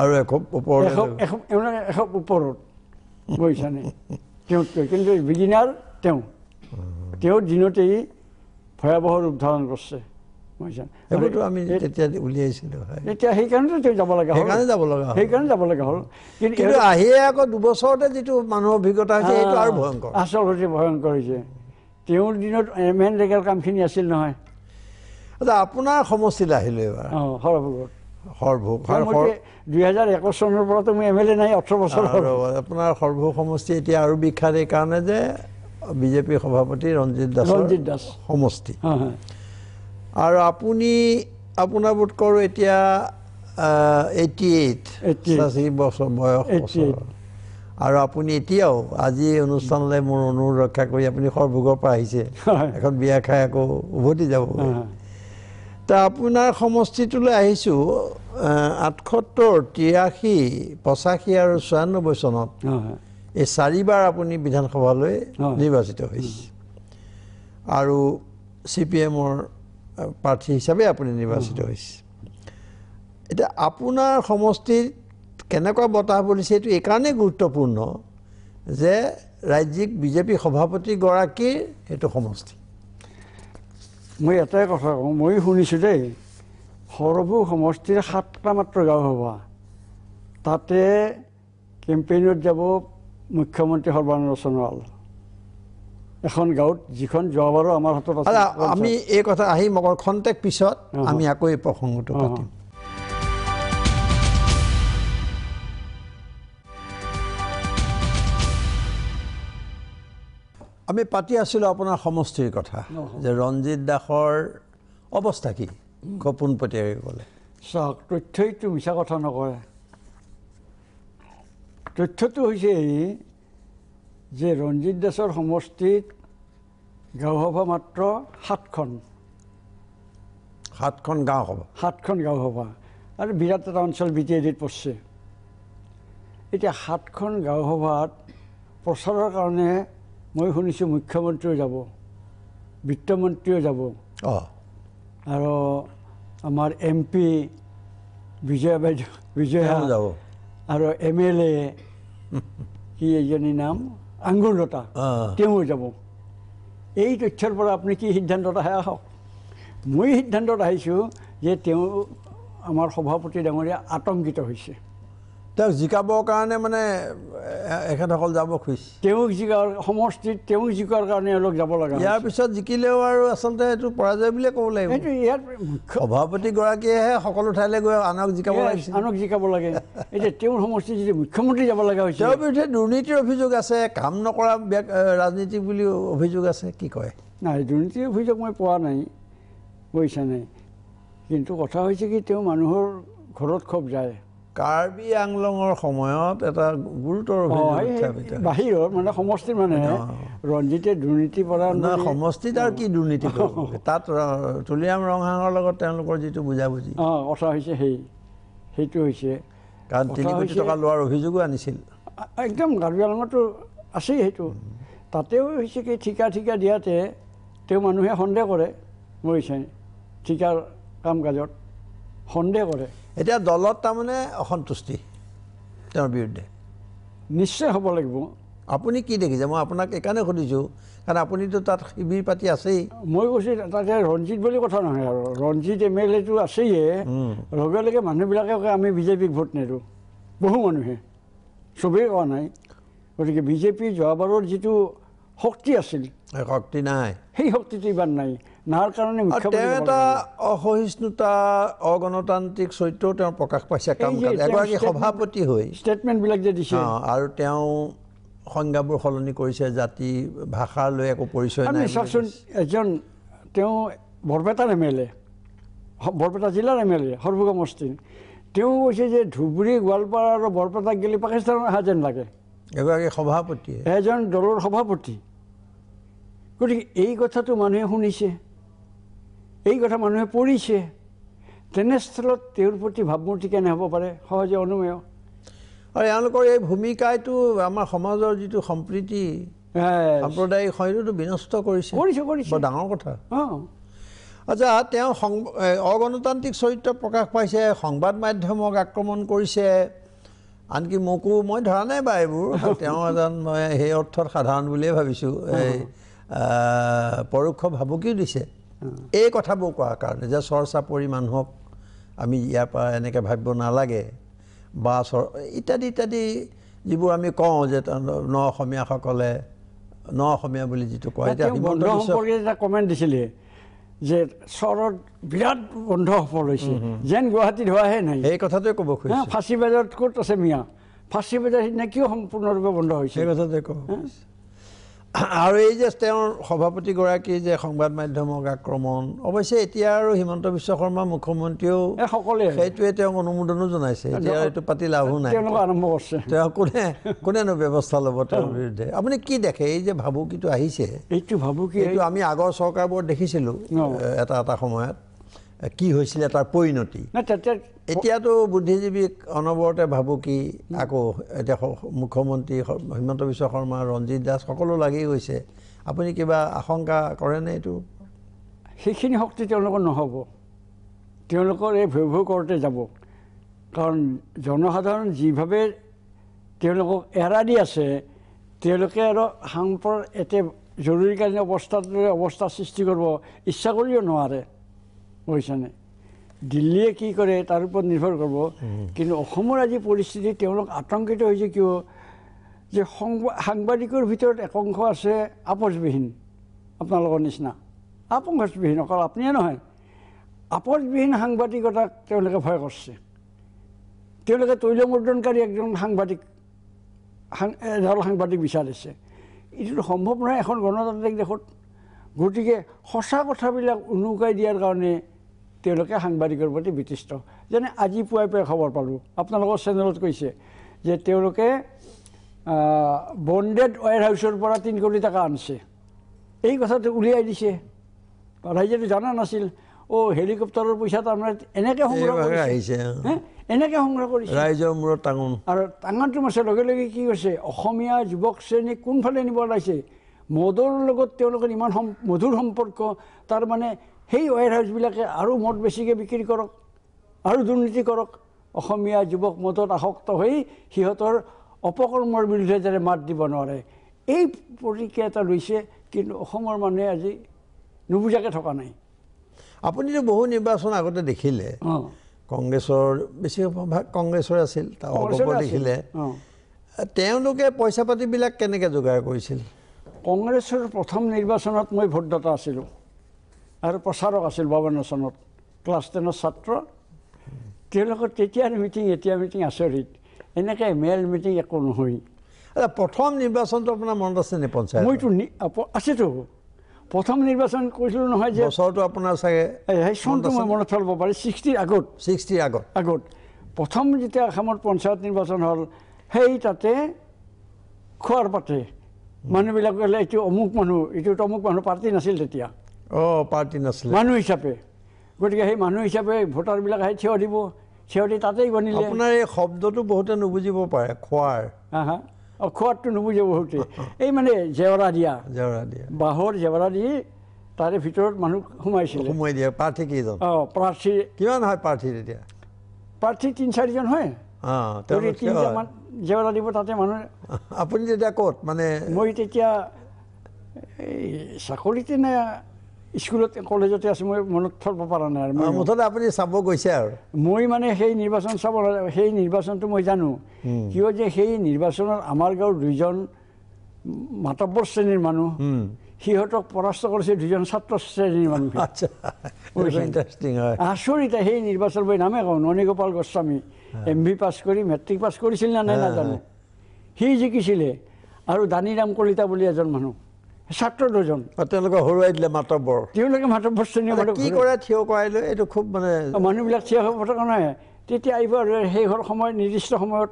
আৰু এশ ওপৰত এশ এশ এওঁলোকে এশ ওপৰত বুজিছানে তেওঁ কিন্তু বিগিনাৰ তেওঁ তেওঁৰ দিনতেই ভয়াৱহ ৰূপ ধাৰণ কৰিছে এইবোৰতো আমি তেতিয়া উলিয়াইছিলোঁ হয় এতিয়া সেইকাৰণেতো তেওঁ যাব লগা হ'ল সেইকাৰণে যাব লগা হ'ল সেইকাৰণে যাব লগা হ'ল কিন্তু আহিয়ে আকৌ দুবছৰতে যিটো মানুহৰ অভিজ্ঞতা হৈছে সেইটো আৰু ভয়ংকৰ আচলতে ভয়ংকৰ হৈছে তেওঁৰ দিনত এম এন লেগাৰ কামখিনি আছিল নহয় আচ্ছা আপোনাৰ সমষ্টিলৈ আহিলোঁ এইবাৰ অঁ সৰভোগত সৰভোগ দুই হাজাৰ একৈছ চনৰ পৰাতো মোৰ এম এল এ নাই ওঠৰ বছৰ হ'ল আপোনাৰ সৰভোগ সমষ্টি এতিয়া আৰু বিখ্যাত এইকাৰণে যে বিজেপিৰ সভাপতি ৰঞ্জিত দাস ৰঞ্জিত দাস সমষ্টি হয় হয় আৰু আপুনি আপোনাৰ বোধ কৰোঁ এতিয়া এইটি এইট ছয়াশী বছৰ বয়স আৰু আপুনি এতিয়াও আজি অনুষ্ঠানলৈ মোৰ অনুৰোধ ৰক্ষা কৰি আপুনি সৰভোগৰ পৰা আহিছে এখন বিয়া খাই আকৌ উভতি যাব তা আপোনাৰ সমষ্টিটোলৈ আহিছোঁ আঠসত্তৰ তিৰাশী পঁচাশী আৰু ছয়ান্নব্বৈ চনত এই চাৰিবাৰ আপুনি বিধানসভালৈ নিৰ্বাচিত হৈছে আৰু চি পি এমৰ প্ৰাৰ্থী হিচাপে আপুনি নিৰ্বাচিত হৈছে এতিয়া আপোনাৰ সমষ্টিত কেনেকুৱা বতাহ বলিছে এইটো এইকাৰণেই গুৰুত্বপূৰ্ণ যে ৰাজ্যিক বিজেপি সভাপতিগৰাকীৰ সেইটো সমষ্টি মই এটাই কথা কওঁ মই শুনিছোঁ দেই সৰভূ সমষ্টিৰ সাতটা মাত্ৰ গাঁও সভা তাতে কেম্পেইনত যাব মুখ্যমন্ত্ৰী সৰ্বানন্দ সোণোৱাল এখন গাঁৱত যিখন যোৱাবাৰো আমাৰ হাতত আছে আমি এই কথা আহি মগৰ খন্তেক পিছত আমি আকৌ এই প্ৰসংগটো পাতিম আমি পাতি আছিলোঁ আপোনাৰ সমষ্টিৰ কথা যে ৰঞ্জিত দাসৰ অৱস্থা কি গপোন পতীয়াকৈ ক'লে চাওক তথ্যইটো মিছা কথা নকয় তথ্যটো হৈছে এই যে ৰঞ্জিত দাসৰ সমষ্টিত গাঁও সভা মাত্ৰ সাতখন সাতখন গাঁও সভা সাতখন গাঁও সভা আৰু বিৰাট এটা অঞ্চল বি টি এ ডিত পৰছে এতিয়া সাতখন গাঁও সভাত প্ৰচাৰৰ কাৰণে মই শুনিছোঁ মুখ্যমন্ত্ৰীও যাব বিত্তমন্ত্ৰীও যাব আৰু আমাৰ এম পি বিজয়া বাইদেউ বিজয়া যাব আৰু এম এল এ কি এজনী নাম আঙুৰলতা তেওঁও যাব এই তথ্যৰ পৰা আপুনি কি সিদ্ধান্তত আহে আহক মই সিদ্ধান্তত আহিছোঁ যে তেওঁ আমাৰ সভাপতি ডাঙৰীয়া আতংকিত হৈছে তেওঁক জিকাবৰ কাৰণে মানে এখেতসকল যাব খুজিছে তেওঁক জিকাৰ সমষ্টিত তেওঁক জিকাৰ কাৰণে এওঁলোক যাব লাগে ইয়াৰ পিছত জিকিলেও আৰু আচলতে এইটো পৰাজয় বুলিয়ে ক'ব লাগিব এইটো ইয়াত সভাপতিগৰাকীয়েহে সকলো ঠাইলৈ গৈ আনক জিকাব লাগিছে আনক জিকাব লাগে এতিয়া তেওঁৰ সমষ্টিত যদি মুখ্যমন্ত্ৰী যাব লগা হৈছে তেওঁৰ বিৰুদ্ধে দুৰ্নীতিৰ অভিযোগ আছে কাম নকৰা ৰাজনীতি বুলি অভিযোগ আছে কি কয় নাই দুৰ্নীতিৰ অভিযোগ মই পোৱা নাই কৈছে নাই কিন্তু কথা হৈছে কি তেওঁ মানুহৰ ঘৰত খুব যায় কাৰ্বি আংলঙৰ সময়ত এটা গুৰুতৰ মানে সমষ্টিৰ মানুহে ৰঞ্জিতে দুৰ্নীতি পৰা নাই সমষ্টিত আৰু কি দুৰ্নীতি *laughs* তাত থলিয়াম ৰংহাঙৰ লগত তেওঁলোকৰ যিটো বুজাবুজি অঁ কথা হৈছে সেই সেইটো হৈছে কাৰণ তিনি কোটি টকা লোৱাৰ অভিযোগো আনিছিল একদম কাৰ্বি আংলঙতো আছেই সেইটো তাতেও হৈছে কি ঠিকা ঠিকা দিয়াতে তেওঁ মানুহে সন্দেহ কৰে মৰিছে ঠিকাৰ কাম কাজত সন্দেহ কৰে এতিয়া দলত তাৰমানে অসন্তুষ্টি তেওঁৰ বিৰুদ্ধে নিশ্চয় হ'ব লাগিব আপুনি কি দেখিছে মই আপোনাক এইকাৰণে সুধিছোঁ কাৰণ আপুনিতো তাত শিবিৰ পাতি আছেই মই কৈছোঁ তাতে ৰঞ্জিত বুলি কথা নহয় আৰু ৰঞ্জিত এম এল এটো আছেই লগে লগে মানুহবিলাকে কয় আমি বিজেপিক ভোট নিদিওঁ বহু মানুহে চবেই কোৱা নাই গতিকে বিজেপিৰ যোৱাবাৰৰ যিটো শক্তি আছিল শক্তি নাই সেই শক্তিটো ইমান নাই নাৰ কাৰণে তেওঁ এটা অসহিষ্ণুতা অগণতান্ত্ৰিক চৰিত্ৰও তেওঁ প্ৰকাশ পাইছে কাম কাজ এগৰাকী সভাপতি হৈ ষ্টেটমেণ্টবিলাক যে দিছে অঁ আৰু তেওঁ সংজ্ঞাবোৰ সলনি কৰিছে জাতি ভাষা লৈ একো পৰিচয় নাই চাওকচোন এজন তেওঁ বৰপেটাৰ এম এল এ বৰপেটা জিলাৰ এম এল এ সৰ্ভোগম অষ্টিৰ তেওঁ কৈছে যে ধুবুৰী গোৱালপাৰা আৰু বৰপেটাক গেলি পাকিস্তানৰ অহা যেন লাগে এগৰাকী সভাপতি এজন দলৰ সভাপতি গতিকে এই কথাটো মানুহে শুনিছে এই কথা মানুহে পৰিছে তেনেস্থলত তেওঁৰ প্ৰতি ভাৱমূৰ্তি কেনে হ'ব পাৰে সহজে অনুমেয় আৰু এওঁলোকৰ এই ভূমিকাইটো আমাৰ সমাজৰ যিটো সম্প্ৰীতি সাম্প্ৰদায়িক শৈলীটো বিনষ্ট কৰিছে কৰিছে কৰিছে বৰ ডাঙৰ কথা আচ্ছা তেওঁ সং অগণতান্ত্ৰিক চৰিত্ৰ প্ৰকাশ পাইছে সংবাদ মাধ্যমক আক্ৰমণ কৰিছে আনকি মোকো মই ধৰা নাই বা এইবোৰ *laughs* তেওঁ এজন মই সেই অৰ্থত সাধাৰণ বুলিয়ে ভাবিছোঁ এই পৰোক্ষ ভাবুকিও দিছে এই কথাবোৰ কোৱাৰ কাৰণে যে চৰ চাপৰি মানুহক আমি ইয়াৰ পৰা এনেকৈ ভাবিব নালাগে বা চৰ ইত্যাদি ইত্যাদি যিবোৰ আমি কওঁ যে ন অসমীয়াসকলে ন অসমীয়া বুলি যিটো কয় এতিয়া হিমন্ত এটা কমেণ্ট দিছিলে যে চৰত বিৰাট বন্ধ সফল হৈছে যেন গুৱাহাটীত হোৱাহে নাই সেই কথাটোৱে ক'ব খুজিছোঁ ফাঁচী বাজাৰত ক'ত আছে মিয়া ফাঁচী বাজাৰ সিদিনা কিয় সম্পূৰ্ণৰূপে বন্ধ হৈছে সেই কথাটোৱে ক'ব খুজিছোঁ আৰু এই যে তেওঁৰ সভাপতিগৰাকী যে সংবাদ মাধ্যমক আক্ৰমণ অৱশ্যে এতিয়া আৰু হিমন্ত বিশ্ব শৰ্মা মুখ্যমন্ত্ৰীয়েও সকলোৱে সেইটোৱে তেওঁক অনুমোদনো জনাইছে এতিয়া এইটো পাতি লাভো নাই তেওঁ কোনে *laughs* কোনেনো ব্যৱস্থা ল'ব তেওঁৰ বিৰুদ্ধে আপুনি কি দেখে এই যে ভাবুকিটো আহিছে এইটো ভাবুকি এইটো আমি আগৰ চৰকাৰবোৰ দেখিছিলোঁ এটা এটা সময়ত কি হৈছিলে তাৰ পৰিণতি এতিয়াতো বুদ্ধিজীৱী অনবৰতে ভাবোঁ কি আকৌ এতিয়া মুখ্যমন্ত্ৰী হিমন্ত বিশ্ব শৰ্মা ৰঞ্জিত দাস সকলো লাগি গৈছে আপুনি কিবা আশংকা কৰেনে এইটো সেইখিনি শক্তি তেওঁলোকৰ নহ'ব তেওঁলোকৰ এই ভয় ভয় কৰোঁতে যাব কাৰণ জনসাধাৰণ যিভাৱে তেওঁলোকক এৰা দি আছে তেওঁলোকে আৰু সাংসদ এতিয়া জৰুৰীকালীন অৱস্থাটোৰে অৱস্থাৰ সৃষ্টি কৰিব ইচ্ছা কৰিও নোৱাৰে বুজিছানে দিল্লীয়ে কি কৰে তাৰ ওপৰত নিৰ্ভৰ কৰিব কিন্তু অসমৰ আজি তেওঁলোক আতংকিত হৈছে কিয় যে সাংবাদিকেৰ সাংবাদিকৰ ভিতৰত একাংশ আছে আপসবিহীন আপোনালোকৰ নিচিনা আপংসবিহীন অকল আপনিয়ে নহয় আপোচবিহীন সাংবাদিকতাক তেওঁলোকে ভয় কৰছে তৈল মুদ্ৰণকাৰী একজন সাংবাদিক এদল সাংবাদিক বিচাৰিছে এইটোতো সম্ভৱ নহয় এখন গণতান্ত্ৰিক দেশত গতিকে সঁচা কথাবিলাক উনুকাই দিয়াৰ কাৰণে তেওঁলোকে সাংবাদিকৰ প্ৰতি বিতিষ্ট যেনে আজি পুৱাই পুৱাই খবৰ পালোঁ আপোনালোকৰ চেনেলত কৈছে যে তেওঁলোকে বণ্ডেড ৱেৰ হাউচৰ পৰা তিনি কোটি টকা আনিছে এই কথাটো উলিয়াই দিছে ৰাইজেতো জনা নাছিল অ' হেলিকপ্টাৰৰ পইচা তাৰমানে এনেকৈ সংগ্ৰহ আহিছে এনেকৈ সংগ্ৰহ কৰিছে ৰাইজৰ মূৰত টাঙোন আৰু টাঙনটো মাছে লগে লগে কি কৈছে অসমীয়া যুৱক শ্ৰেণীক কোনফালে নিব ওলাইছে মদৰ লগত তেওঁলোকৰ ইমান সম মধুৰ সম্পৰ্ক তাৰমানে সেই ৱেৰ হাউচবিলাকে আৰু মদ বেছিকৈ বিক্ৰী কৰক আৰু দুৰ্নীতি কৰক অসমীয়া যুৱক মদত আসক্ত হৈ সিহঁতৰ অপকৰ্মৰ বিৰুদ্ধে যাতে মাত দিব নোৱাৰে এই প্ৰতিক্ৰিয়া এটা লৈছে কিন্তু অসমৰ মানুহে আজি নুবুজাকৈ থকা নাই আপুনি যে বহু নিৰ্বাচন আগতে দেখিলে কংগ্ৰেছৰ বেছি ভাগ কংগ্ৰেছৰ আছিল দেখিলে তেওঁলোকে পইচা পাতিবিলাক কেনেকৈ যোগাৰ কৰিছিল কংগ্ৰেছৰ প্ৰথম নিৰ্বাচনত মই ভোটদাতা আছিলোঁ আৰু প্ৰচাৰক আছিল চনত ক্লাছ টেনৰ ছাত্ৰ তেওঁলোকৰ তেতিয়াৰ মিটিং এতিয়া মিটিং আচৰিত এনেকৈ মেল মিটিং একো নহয় প্ৰথম নিৰ্বাচনটো আপোনাৰ মনত আছে নে পঞ্চায়ত মইতো আছেতো প্ৰথম নিৰ্বাচন কৰিছিলোঁ নহয় যে ওচৰটো আপোনাৰ চাগে চনটো মই মনত থ'ব পাৰি ছিক্সটিৰ আগত ছিক্সটিৰ আগত আগত প্ৰথম যেতিয়া অসমত পঞ্চায়ত নিৰ্বাচন হ'ল সেই তাতে খোৱাৰ পাতে মানুহবিলাক ক'লে এইটো অমুক মানুহ এইটো অমুক মানুহ পাৰ্টি নাছিল তেতিয়া পাৰ্টি নাছিলে মানুহ হিচাপে গতিকে সেই মানুহ হিচাপে ভোটাৰবিলাক আহি থিয় দিব থিয় দি তাতেই গণিলে আপোনাৰ এই শব্দটো বহুতে নুবুজিব পাৰে খোৱাৰ অঁ খোৱাটো নুবুজে বহুতে এই মানে জেৱৰা দিয়া জেৱৰা দিয়া বাঁহৰ জেৱৰা দি তাৰে ভিতৰত মানুহ সোমাইছিল সোমাই দিয়া প্ৰাৰ্থী কেইজন অঁ প্ৰাৰ্থী কিমান হয় প্ৰাৰ্থীৰ এতিয়া প্ৰাৰ্থী তিনি চাৰিজন হয় অঁ তিনিজন জেৱৰা দিব তাতে মানুহ আপুনি তেতিয়া ক'ত মানে মই তেতিয়া এই চাকৰিতে নে স্কুলত কলেজতে আছে মই মনত থ'ব পৰা নাই আৰু মুঠতে আপুনি চাব গৈছে আৰু মই মানে সেই নিৰ্বাচন চাব সেই নিৰ্বাচনটো মই জানো কিয় যে সেই নিৰ্বাচনত আমাৰ গাঁৱৰ দুজন মাতব্বৰ শ্ৰেণীৰ মানুহ সিহঁতক পৰাস্ত কৰিছে দুজন ছাত্ৰ শ্ৰেণীৰ মানুহ *laughs* আচৰিত সেই নিৰ্বাচন মই নামে কওঁ Nanigopal Goswami M V pass কৰি মেট্ৰিক পাছ কৰিছিল নে নাই নাজানো সি জিকিছিলে আৰু দানীৰাম কলিতা বুলি এজন মানুহ ছাত্ৰ দুজন তেওঁলোকে হৰুৱাই দিলে মাতবৰ তেওঁলোকে মাতবৰ শ্ৰেণীয় কি কৰে থিয় কৰাই লৈ এইটো খুব মানে মানুহবিলাক থিয় হ'ব থকা নাই তেতিয়া আহিব আৰু সেই হ'ল সময় নিৰ্দিষ্ট সময়ত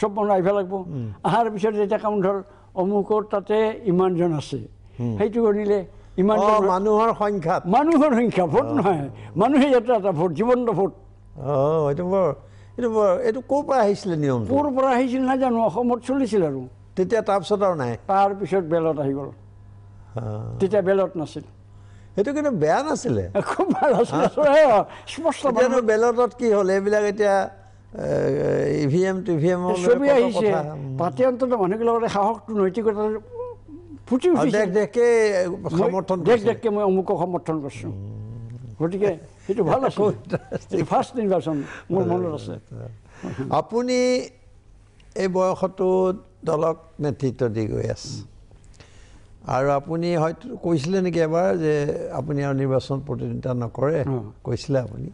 চব মানুহ আহিব লাগিব অহাৰ পিছত যেতিয়া কাম ধৰ অমুকৰ তাতে ইমানজন আছে সেইটো কৰিলে ইমান মানুহৰ সংখ্যা মানুহৰ সংখ্যা ভোট নহয় মানুহে যাতে এটা ভোট জীৱন্ত ভোট অঁ এইটো বৰ এইটো বৰ এইটো ক'ৰ পৰা আহিছিলে নিয়ম ক'ৰ পৰা আহিছিল নাজানো অসমত চলিছিল আৰু তেতিয়া তাৰপিছত আৰু নাই তাৰপিছত বেলত আহি গ'ল তেতিয়া বেলত নাছিল সেইটো কিন্তু বেয়া নাছিলে খুব ভাল আছিলে বেলটত কি হ'ল এইবিলাক এতিয়া E V M T V M ছবি আহিছে পাতি অন্তত মানুহবিলাকৰ সাহসটো নৈতিকতা ফুটি সমৰ্থন দেশ দেশকে মই অমুকক সমৰ্থন কৰিছোঁ গতিকে সেইটো ভাল আছিল ফাৰ্ষ্ট *laughs* নিৰ্বাচন মোৰ মনত আছে আপুনি এই বয়সতো দলক নেতৃত্ব দি গৈ আছে আৰু আপুনি হয়তো কৈছিলে নেকি এবাৰ যে আপুনি আৰু নিৰ্বাচন প্ৰতিদ্বন্দ্বিতা নকৰে কৈছিলে আপুনি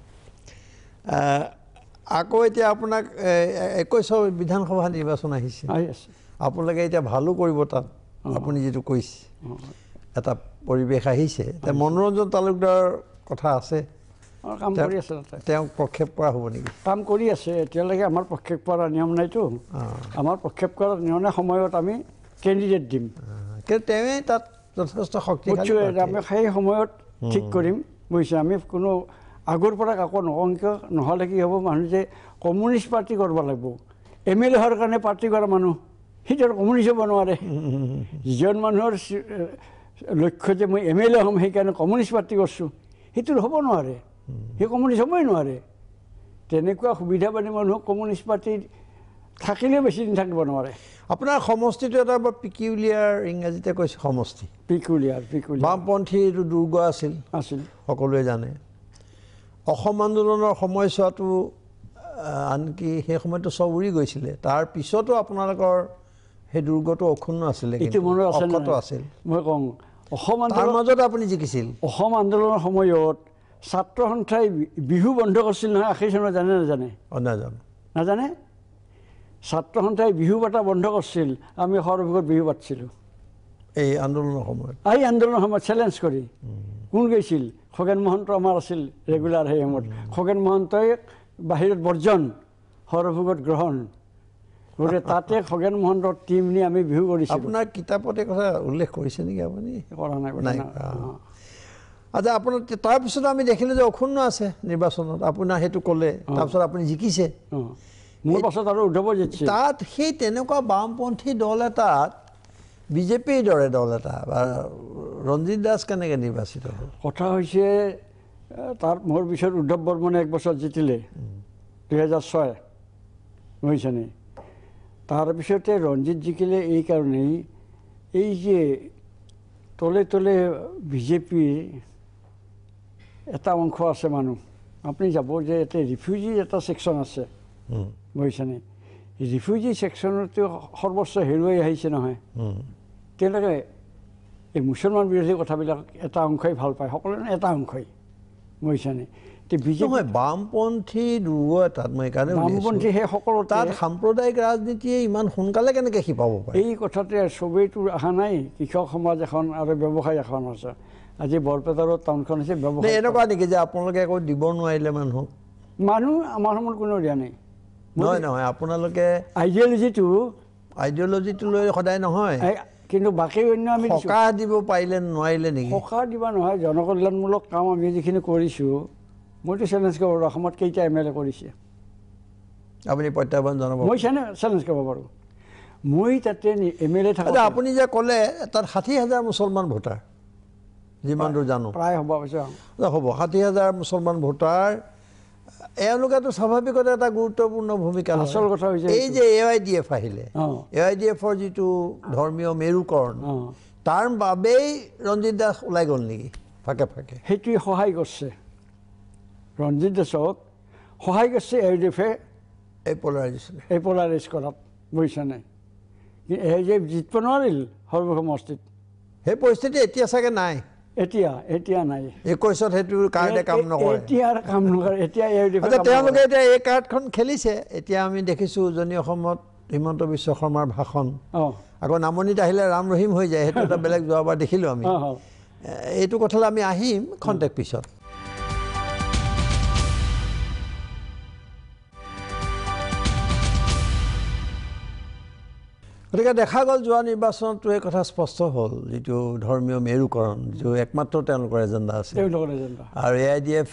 আকৌ এতিয়া আপোনাক একৈছ বিধানসভা নিৰ্বাচন আহিছে আপোনালোকে এতিয়া ভালো কৰিব তাত আপুনি যিটো কৈছে এটা পৰিৱেশ আহিছে মনোৰঞ্জন তালুকদাৰ কথা আছে কাম কৰি আছে তেওঁক প্ৰক্ষেপ কৰা হ'ব নেকি কাম কৰি আছে এতিয়ালৈকে আমাৰ প্ৰক্ষেপ কৰাৰ নিয়ম নাইতো আমাৰ প্ৰক্ষেপ কৰাৰ নিয়মে সময়ত আমি কেণ্ডিডেট দিম কিন্তু তেওঁ তাত যথেষ্ট শক্তি আমি সেই সময়ত ঠিক কৰিম বুজিছে আমি কোনো আগৰ পৰা কাকো নকওঁ কিয় নহ'লে কি হ'ব মানুহ যে কমিউনিষ্ট পাৰ্টি কৰিব লাগিব এম এল এ হোৱাৰ কাৰণে পাৰ্টি কৰা মানুহ সিটো কমিউনিষ্ট হ'ব নোৱাৰে যিজন মানুহৰ লক্ষ্য যে মই এম এল এ হ'ম সেইকাৰণে কমিউনিষ্ট পাৰ্টি কৰিছোঁ সেইটো হ'ব নোৱাৰে সেই কমিউনিষ্ট হ'বই নোৱাৰে তেনেকুৱা সুবিধাবাদী মানুহক কমিউনিষ্ট পাৰ্টিৰ থাকিলে বেছিদিন থাকিব নোৱাৰে আপোনাৰ সমষ্টিটো এটা বৰ পিকিউলিয়াৰ ইংৰাজীতে কৈছে সমষ্টি পিকিউলিয়াৰ পিকিউলিয়াৰ বামপন্থীটো দুৰ্গ আছিল আছিল সকলোৱে জানে অসম আন্দোলনৰ সময়ছোৱাটো আনকি সেই সময়তো চব উৰি গৈছিলে তাৰ পিছতো আপোনালোকৰ সেই দুৰ্গটো অক্ষুণ্ণ আছিলে আছিল মই কওঁ অসম আন্দোলনৰ মাজত আপুনি জিকিছিল অসম আন্দোলনৰ সময়ত ছাত্ৰ সন্থাই বিহু বন্ধ কৰিছিল নহয় আশী চনত জানে নাজানে অঁ নাজানো নাজানে ছাত্ৰ সন্থাই বিহু পাতা বন্ধ কৰিছিল আমি সৰ্বভোগত বিহু পাতিছিলোঁ এই আন্দোলনৰ সময়ত এই আন্দোলনৰ সময়ত চেলেঞ্জ কৰি কোন গৈছিল খগেন মহন্ত আমাৰ আছিল ৰেগুলাৰ সেই সময়ত খগেন মহন্তই বাহিৰত বৰ্জন সৰ্বভোগত গ্ৰহণ গতিকে তাতে খগেন মহন্তৰ টিম নি আমি বিহু কৰিছিলোঁ আপোনাৰ কিতাপতে কথা উল্লেখ কৰিছে নেকি আপুনি কৰা নাই নাই আচ্ছা আপোনাৰ তাৰপিছত আমি দেখিলোঁ যে অক্ষুণ্ণ আছে নিৰ্বাচনত আপোনাৰ সেইটো ক'লে তাৰপিছত আপুনি জিকিছে মোৰ পাছত আৰু উঠাব যাচ্ছে তাত সেই তেনেকুৱা বামপন্থী দল এটাত বিজেপিৰ দৰে দল এটা বা ৰঞ্জিত দাস কেনেকৈ নিৰ্বাচিত হ'ল কথা হৈছে তাৰ মোৰ পিছত উদ্ধৱ বৰ্মনে এক বছৰ জিতিলে দুহেজাৰ ছয় বুজিছেনে তাৰপিছতে ৰঞ্জিত জিকিলে এইকাৰণেই এই যে তলে তলে বিজেপিৰ এটা অংশ আছে মানুহ আপুনি যাব যে ইয়াতে ৰিফিউজি এটা ছেকশ্যন আছে বুজিছেনে ৰিফিউজি ছেকশ্যনতো সৰ্বোচ্চ হেৰুৱাই আহিছে নহয় তেওঁলোকে এই মুছলমান বিৰোধী কথাবিলাক এটা অংশই ভাল পায় সকলো এটা অংশই বুজিছেনে বামপন্থী দুৰ্গ বামপন্থী সেই সকলো তাত সাম্প্ৰদায়িক ৰাজনীতিয়ে ইমান সোনকালে কেনেকৈ শিপাব এই কথাতে চবেইটো অহা নাই কৃষক সমাজ এখন আৰু ব্যৱসায় এখন আছে আজি বৰপেটাৰ টাউনখন হৈছে ব্যৱসায় এনেকুৱা নেকি যে আপোনালোকে একো দিব নোৱাৰিলে মানুহক মানুহ আমাৰ সময়ত কোনেও দিয়া নাই নহয় নহয় আপোনালোকে আইডিঅলজিটো আইডিঅলজিটো লৈ সদায় নহয় কিন্তু বাকী অন্য আমি সকাহ দিব পাৰিলে নোৱাৰিলে নেকি সকাহ দিব নহয় জনকল্যাণমূলক কাম আমি যিখিনি কৰিছোঁ মইতো চেলেঞ্জ কৰিব পাৰোঁ অসমত কেইটা এম এল এ কৰিছে আপুনি প্ৰত্যাহ্বান জনাব মই চেলেঞ্জ কৰিব পাৰোঁ মই তাতে এম এল এ থাকোঁ আপুনি যে ক'লে তাত ষাঠি হাজাৰ মুছলমান ভোটাৰ যিমান দূৰ জানো প্ৰায় হ'ব হ'ব ষাঠি হাজাৰ মুছলমান ভোটাৰ এওঁলোকেতো স্বাভাৱিকতে এটা গুৰুত্বপূৰ্ণ ভূমিকা আচল কথা হৈছে এই যে এ আই ডি এফ আহিলে এ আই ডি এফৰ যিটো ধৰ্মীয় মেৰুকৰণ তাৰ বাবেই ৰঞ্জিত দাস ওলাই গ'ল নেকি ফাকে ফাকে সেইটোৱে সহায় কৰিছে ৰঞ্জিত দাসক সহায় কৰিছে এ আই ডি এফে এই পলাৰাইজ এই পলাৰাইজ কৰাত বুজিছেনে এ আই ডি এফ জিতিব নোৱাৰিল সৰ্বসমষ্টিত সেই পৰিস্থিতি এতিয়া চাগে নাই এতিয়া সেইটো কাৰ্ডে কাম নকৰে তেওঁলোকে এতিয়া এই কাৰ্ডখন খেলিছে এতিয়া আমি দেখিছোঁ উজনি অসমত হিমন্ত বিশ্ব শৰ্মাৰ ভাষণ আকৌ নামনিত আহিলে ৰাম ৰহিম হৈ যায় সেইটো এটা *laughs* বেলেগ যোৱাবাৰ দেখিলোঁ আমি এইটো কথালৈ আমি আহিম খন্তেক পিছত গতিকে দেখা গ'ল যোৱা এই কথা স্পষ্ট হ'ল যিটো ধৰ্মীয় মেৰুকৰণ যিটো একমাত্ৰ তেওঁলোকৰ এজেণ্ডা আছে আৰু A I D F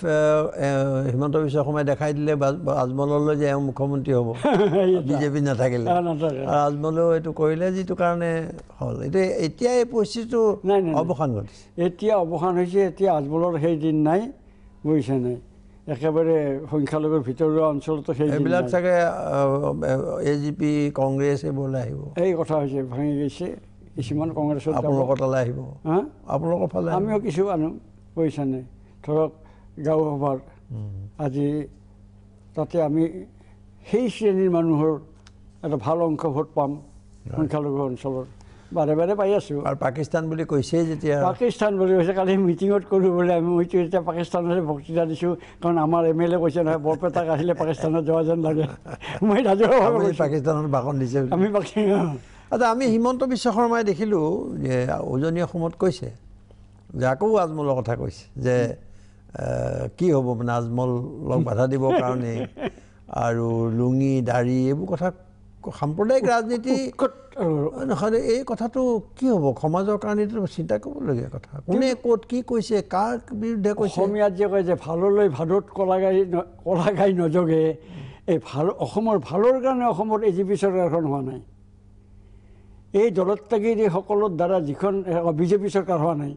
Himanta Biswa শৰ্মাই দেখাই দিলে আজমললৈ যে এওঁ মুখ্যমন্ত্ৰী হ'ব *laughs* বিজেপি নাথাকিলে আৰু আজমলেও এইটো কৰিলে যিটো কাৰণে হ'ল এইটো এতিয়া এই পৰিস্থিতিটো অৱসান ঘটিছে এতিয়া অৱসান হৈছে এতিয়া আজমলৰ সেই দিন নাই বুজিছে নাই একেবাৰে সংখ্যালঘুৰ ভিতৰুৱা অঞ্চলতো সেইবিলাক চাগে এ জি পি কংগ্ৰেছ এইবোৰলৈ আহিব এই কথা হৈছে ভাঙি গৈছে কিছুমান কংগ্ৰেছৰ আপোনালোকৰ তালৈ আহিব হা আপোনালোকৰ ফালে আমিও কিছু আনো পইচা নাই ধৰক গাঁওসভাৰ আজি তাতে আমি সেই শ্ৰেণীৰ মানুহৰ এটা ভাল অংশ ভোট পাম সংখ্যালঘু অঞ্চলৰ বাৰে বাৰে পাই আছোঁ আৰু পাকিস্তান বুলি কৈছে যেতিয়া পাকিস্তান বুলি কৈছে কালি মিটিঙত কৰোঁ বোলে আমি মইতো এতিয়া পাকিস্তানলৈ বক্তৃতা দিছোঁ কাৰণ আমাৰ এম এল এ কৈছে নহয় বৰপেটাক আহিলে পাকিস্তানত যোৱা যেন লাগে মই ৰাজহুৱা পাকিস্তানত ভাষণ দিছে আমি আচ্ছা আমি হিমন্ত বিশ্ব শৰ্মাই দেখিলোঁ যে উজনি অসমত কৈছে যে আকৌ আজমলৰ কথা কৈছে যে কি হ'ব মানে আজমলক বাধা দিবৰ কাৰণে আৰু লুঙি দাড়ি এইবোৰ কথা সাম্প্ৰদায়িক ৰাজনীতি এই কথাটো কি হ'ব সমাজৰ কাৰণে চিন্তা কৰিবলগীয়া কথা কোনে ক'ত কি কৈছে কাক বিৰুদ্ধে কৈছে অসমীয়াত যে কয় যে ভাললৈ ভাদত কলা কলা কলাগাই নজগে এই ভাল অসমৰ ভালৰ কাৰণে অসমত এ জি পি চৰকাৰখন হোৱা নাই এই দলত্যাগীসকলৰ দ্বাৰা যিখন বি জে পি চৰকাৰ হোৱা নাই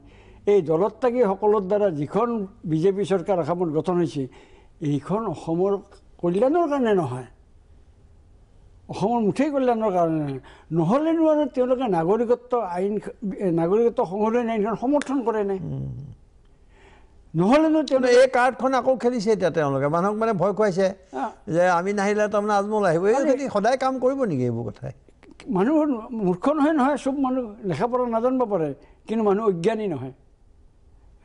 এই দলত্যাগীসকলৰ দ্বাৰা যিখন বি জে পি চৰকাৰ অসমত গঠন হৈছে এইখন অসমৰ কল্যাণৰ কাৰণে নহয় অসমৰ মুঠেই কল্যাণৰ কাৰণে নহ'লেনো আৰু তেওঁলোকে নাগৰিকত্ব আইন নাগৰিকত্ব সংশোধনী আইনখন সমৰ্থন কৰে নাই নহ'লেনো তেওঁলোকে এই কাৰ্ডখন আকৌ খেলিছে এতিয়া তেওঁলোকে মানুহক মানে ভয় খুৱাইছে যে আমি নাহিলে তাৰমানে আজমল আহিব এই সদায় কাম কৰিব নেকি এইবোৰ কথাই মানুহ মূৰ্খ নহয় নহয় চব মানুহ লেখা পঢ়া নাজানিব পাৰে কিন্তু মানুহ অজ্ঞানী নহয়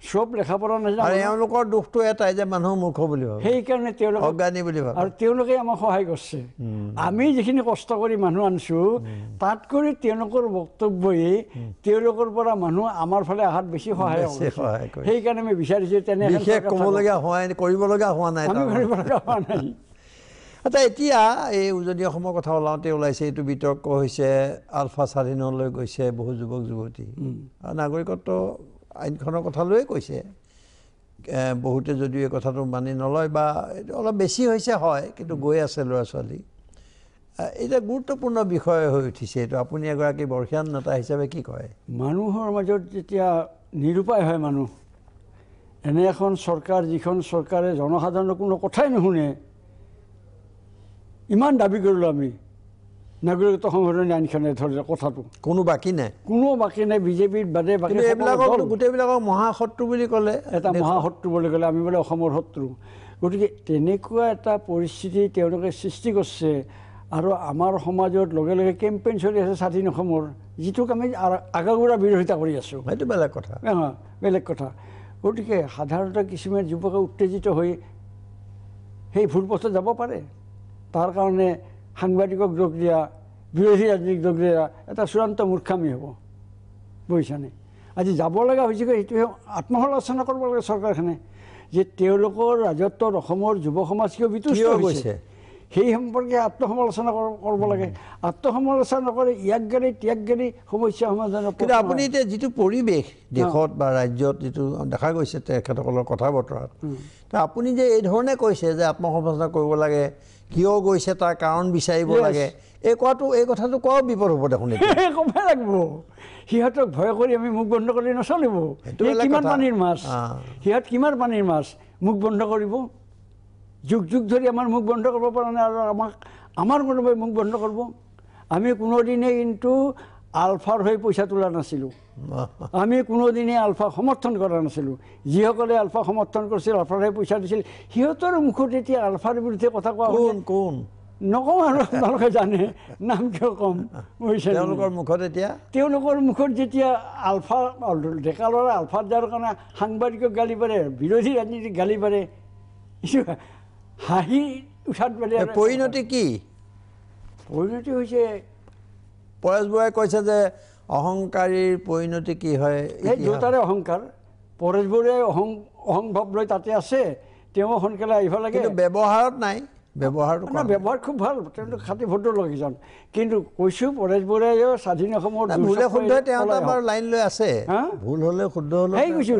চব লেখা পঢ়া নাযায় আৰু এওঁলোকৰ দুখটো এটাই যে মানুহ মূৰ্খ বুলি ভাবে সেইকাৰণে তেওঁলোকে অজ্ঞানী বুলি ভাবে আৰু তেওঁলোকে আমাক সহায় কৰিছে আমি যিখিনি কষ্ট কৰি মানুহ আনিছোঁ তাত কৰি তেওঁলোকৰ বক্তব্যই তেওঁলোকৰ পৰা মানুহ আমাৰ ফালে অহাত বেছি সহায় হৈছে সেইকাৰণে আমি বিচাৰিছোঁ তেনে বিশেষ ক'বলগীয়া হোৱা কৰিবলগীয়া হোৱা নাই আমি কৰিবলগীয়া হোৱা নাই *laughs* আচ্ছা এতিয়া এই উজনি অসমৰ কথা ওলাওঁতে ওলাইছে এইটো বিতৰ্ক হৈছে আলফা স্বাধীনলৈ গৈছে বহু যুৱক যুৱতী নাগৰিকত্ব আইনখনৰ কথালৈয়ে কৈছে বহুতে যদি এই কথাটো মানি নলয় বা অলপ বেছি হৈছে হয় কিন্তু গৈ আছে ল'ৰা ছোৱালী এতিয়া গুৰুত্বপূৰ্ণ বিষয় হৈ উঠিছে এইটো আপুনি এগৰাকী বৰ্ষীয়ান নেতা হিচাপে কি কয় মানুহৰ মাজত যেতিয়া নিৰূপায় হয় মানুহ এনে এখন চৰকাৰ যিখন চৰকাৰে জনসাধাৰণৰ কোনো কথাই নুশুনে ইমান দাবী কৰিলোঁ আমি নাগৰিকত্ব সংশোধনী আইনখনে ধৰিলে কথাটো কোনো বাকী নাই কোনো বাকী নাই বিজেপিৰ বাদে বাকী এইবিলাকক গোটেইবিলাকক মহাশত্ৰু বুলি ক'লে এটা মহাশত্ৰু বুলি ক'লে আমি বোলে অসমৰ শত্ৰু গতিকে তেনেকুৱা এটা পৰিস্থিতি তেওঁলোকে সৃষ্টি কৰিছে আৰু আমাৰ সমাজত লগে লগে কেম্পেইন চলি আছে স্বাধীন অসমৰ যিটোক আমি আগাগুৰা বিৰোধিতা কৰি আছোঁ সেইটো বেলেগ কথা হয় বেলেগ কথা গতিকে সাধাৰণতে কিছুমান যুৱকে উত্তেজিত হৈ সেই ভুল পথত যাব পাৰে তাৰ কাৰণে সাংবাদিকক যোগ দিয়া বিৰোধী ৰাজনীতিক যোগ দিয়া এটা চূড়ান্ত মূৰ্খামি হ'ব বুজিছানে আজি যাব লগা হৈছেগৈ সেইটোহে আত্মসমালোচনা কৰিব লাগে চৰকাৰখনে যে তেওঁলোকৰ ৰাজত্বত অসমৰ যুৱ সমাজ কিয় বিতুষ্ট হৈছে সেই সম্পৰ্কে আত্মসমালোচনা কৰিব লাগে আত্মসমালোচনা কৰি ত্যাগ গাড়ী সমস্যা সমাধান কিন্তু আপুনি এতিয়া যিটো পৰিৱেশ দেশত বা ৰাজ্যত যিটো দেখা গৈছে তেখেতসকলৰ কথা বতৰাত আপুনি যে এইধৰণে কৈছে যে আত্মসমালোচনা কৰিব লাগে কিয় গৈছে তাৰ কাৰণ বিচাৰিব লাগে এই কোৱাটো এই কথাটো কোৱাও বিপদ হ'ব দেখোন *laughs* ক'বই লাগিব সিহঁতক ভয় কৰি আমি মুখ বন্ধ কৰি নচলিব কিমান পানীৰ মাছ সিহঁত কিমান পানীৰ মাছ মুখ বন্ধ কৰিব যুগ যুগ ধৰি আমাৰ মুখ বন্ধ কৰিব পৰা নাই আৰু আমাক আমাৰ কোনোবাই মুখ বন্ধ কৰিব আমি কোনোদিনে কিন্তু আলফাৰ হৈ পইচা তোলা নাছিলোঁ আমি কোনোদিনে আলফাক সমৰ্থন কৰা নাছিলোঁ যিসকলে আলফাক সমৰ্থন কৰিছিল আলফাৰ হৈ পইচা দিছিল সিহঁতৰ মুখত এতিয়া আলফাৰ বিৰুদ্ধে কথা কোৱা হ'ল কোন নকওঁ আৰু আপোনালোকে জানে নাম কিয় কম তেওঁলোকৰ মুখত এতিয়া তেওঁলোকৰ মুখত যেতিয়া আলফা ডেকা ল'ৰা আলফাত যোৱাৰ কাৰণে সাংবাদিকক গালি পাৰে বিৰোধী ৰাজনীতিক গালি পাৰে হাঁহি উঠাত মানে পৰিণতি কি পৰিণতি হৈছে পৰেশ বৰুৱাই কৈছে যে অহংকাৰীৰ পৰিণতি কি হয় এই দুটাৰে অহংকাৰ পৰেশ বৰুৱাই অহং অহংভাৱ লৈ তাতে আছে তেওঁ সোনকালে আহিব লাগে ব্যৱহাৰত নাই ব্যৱহাৰটো মানে ব্যৱহাৰ খুব ভাল তেওঁলোক খাতি ভদ্ৰ ভদ্ৰলোকীজন কিন্তু কৈছোঁ পৰেশ বৰুৱাই স্বাধীন অসমৰ শুদ্ধ তেওঁ আমাৰ লাইন লৈ আছে ভুল হ'লে শুদ্ধ হ'লে সেই কৈছোঁ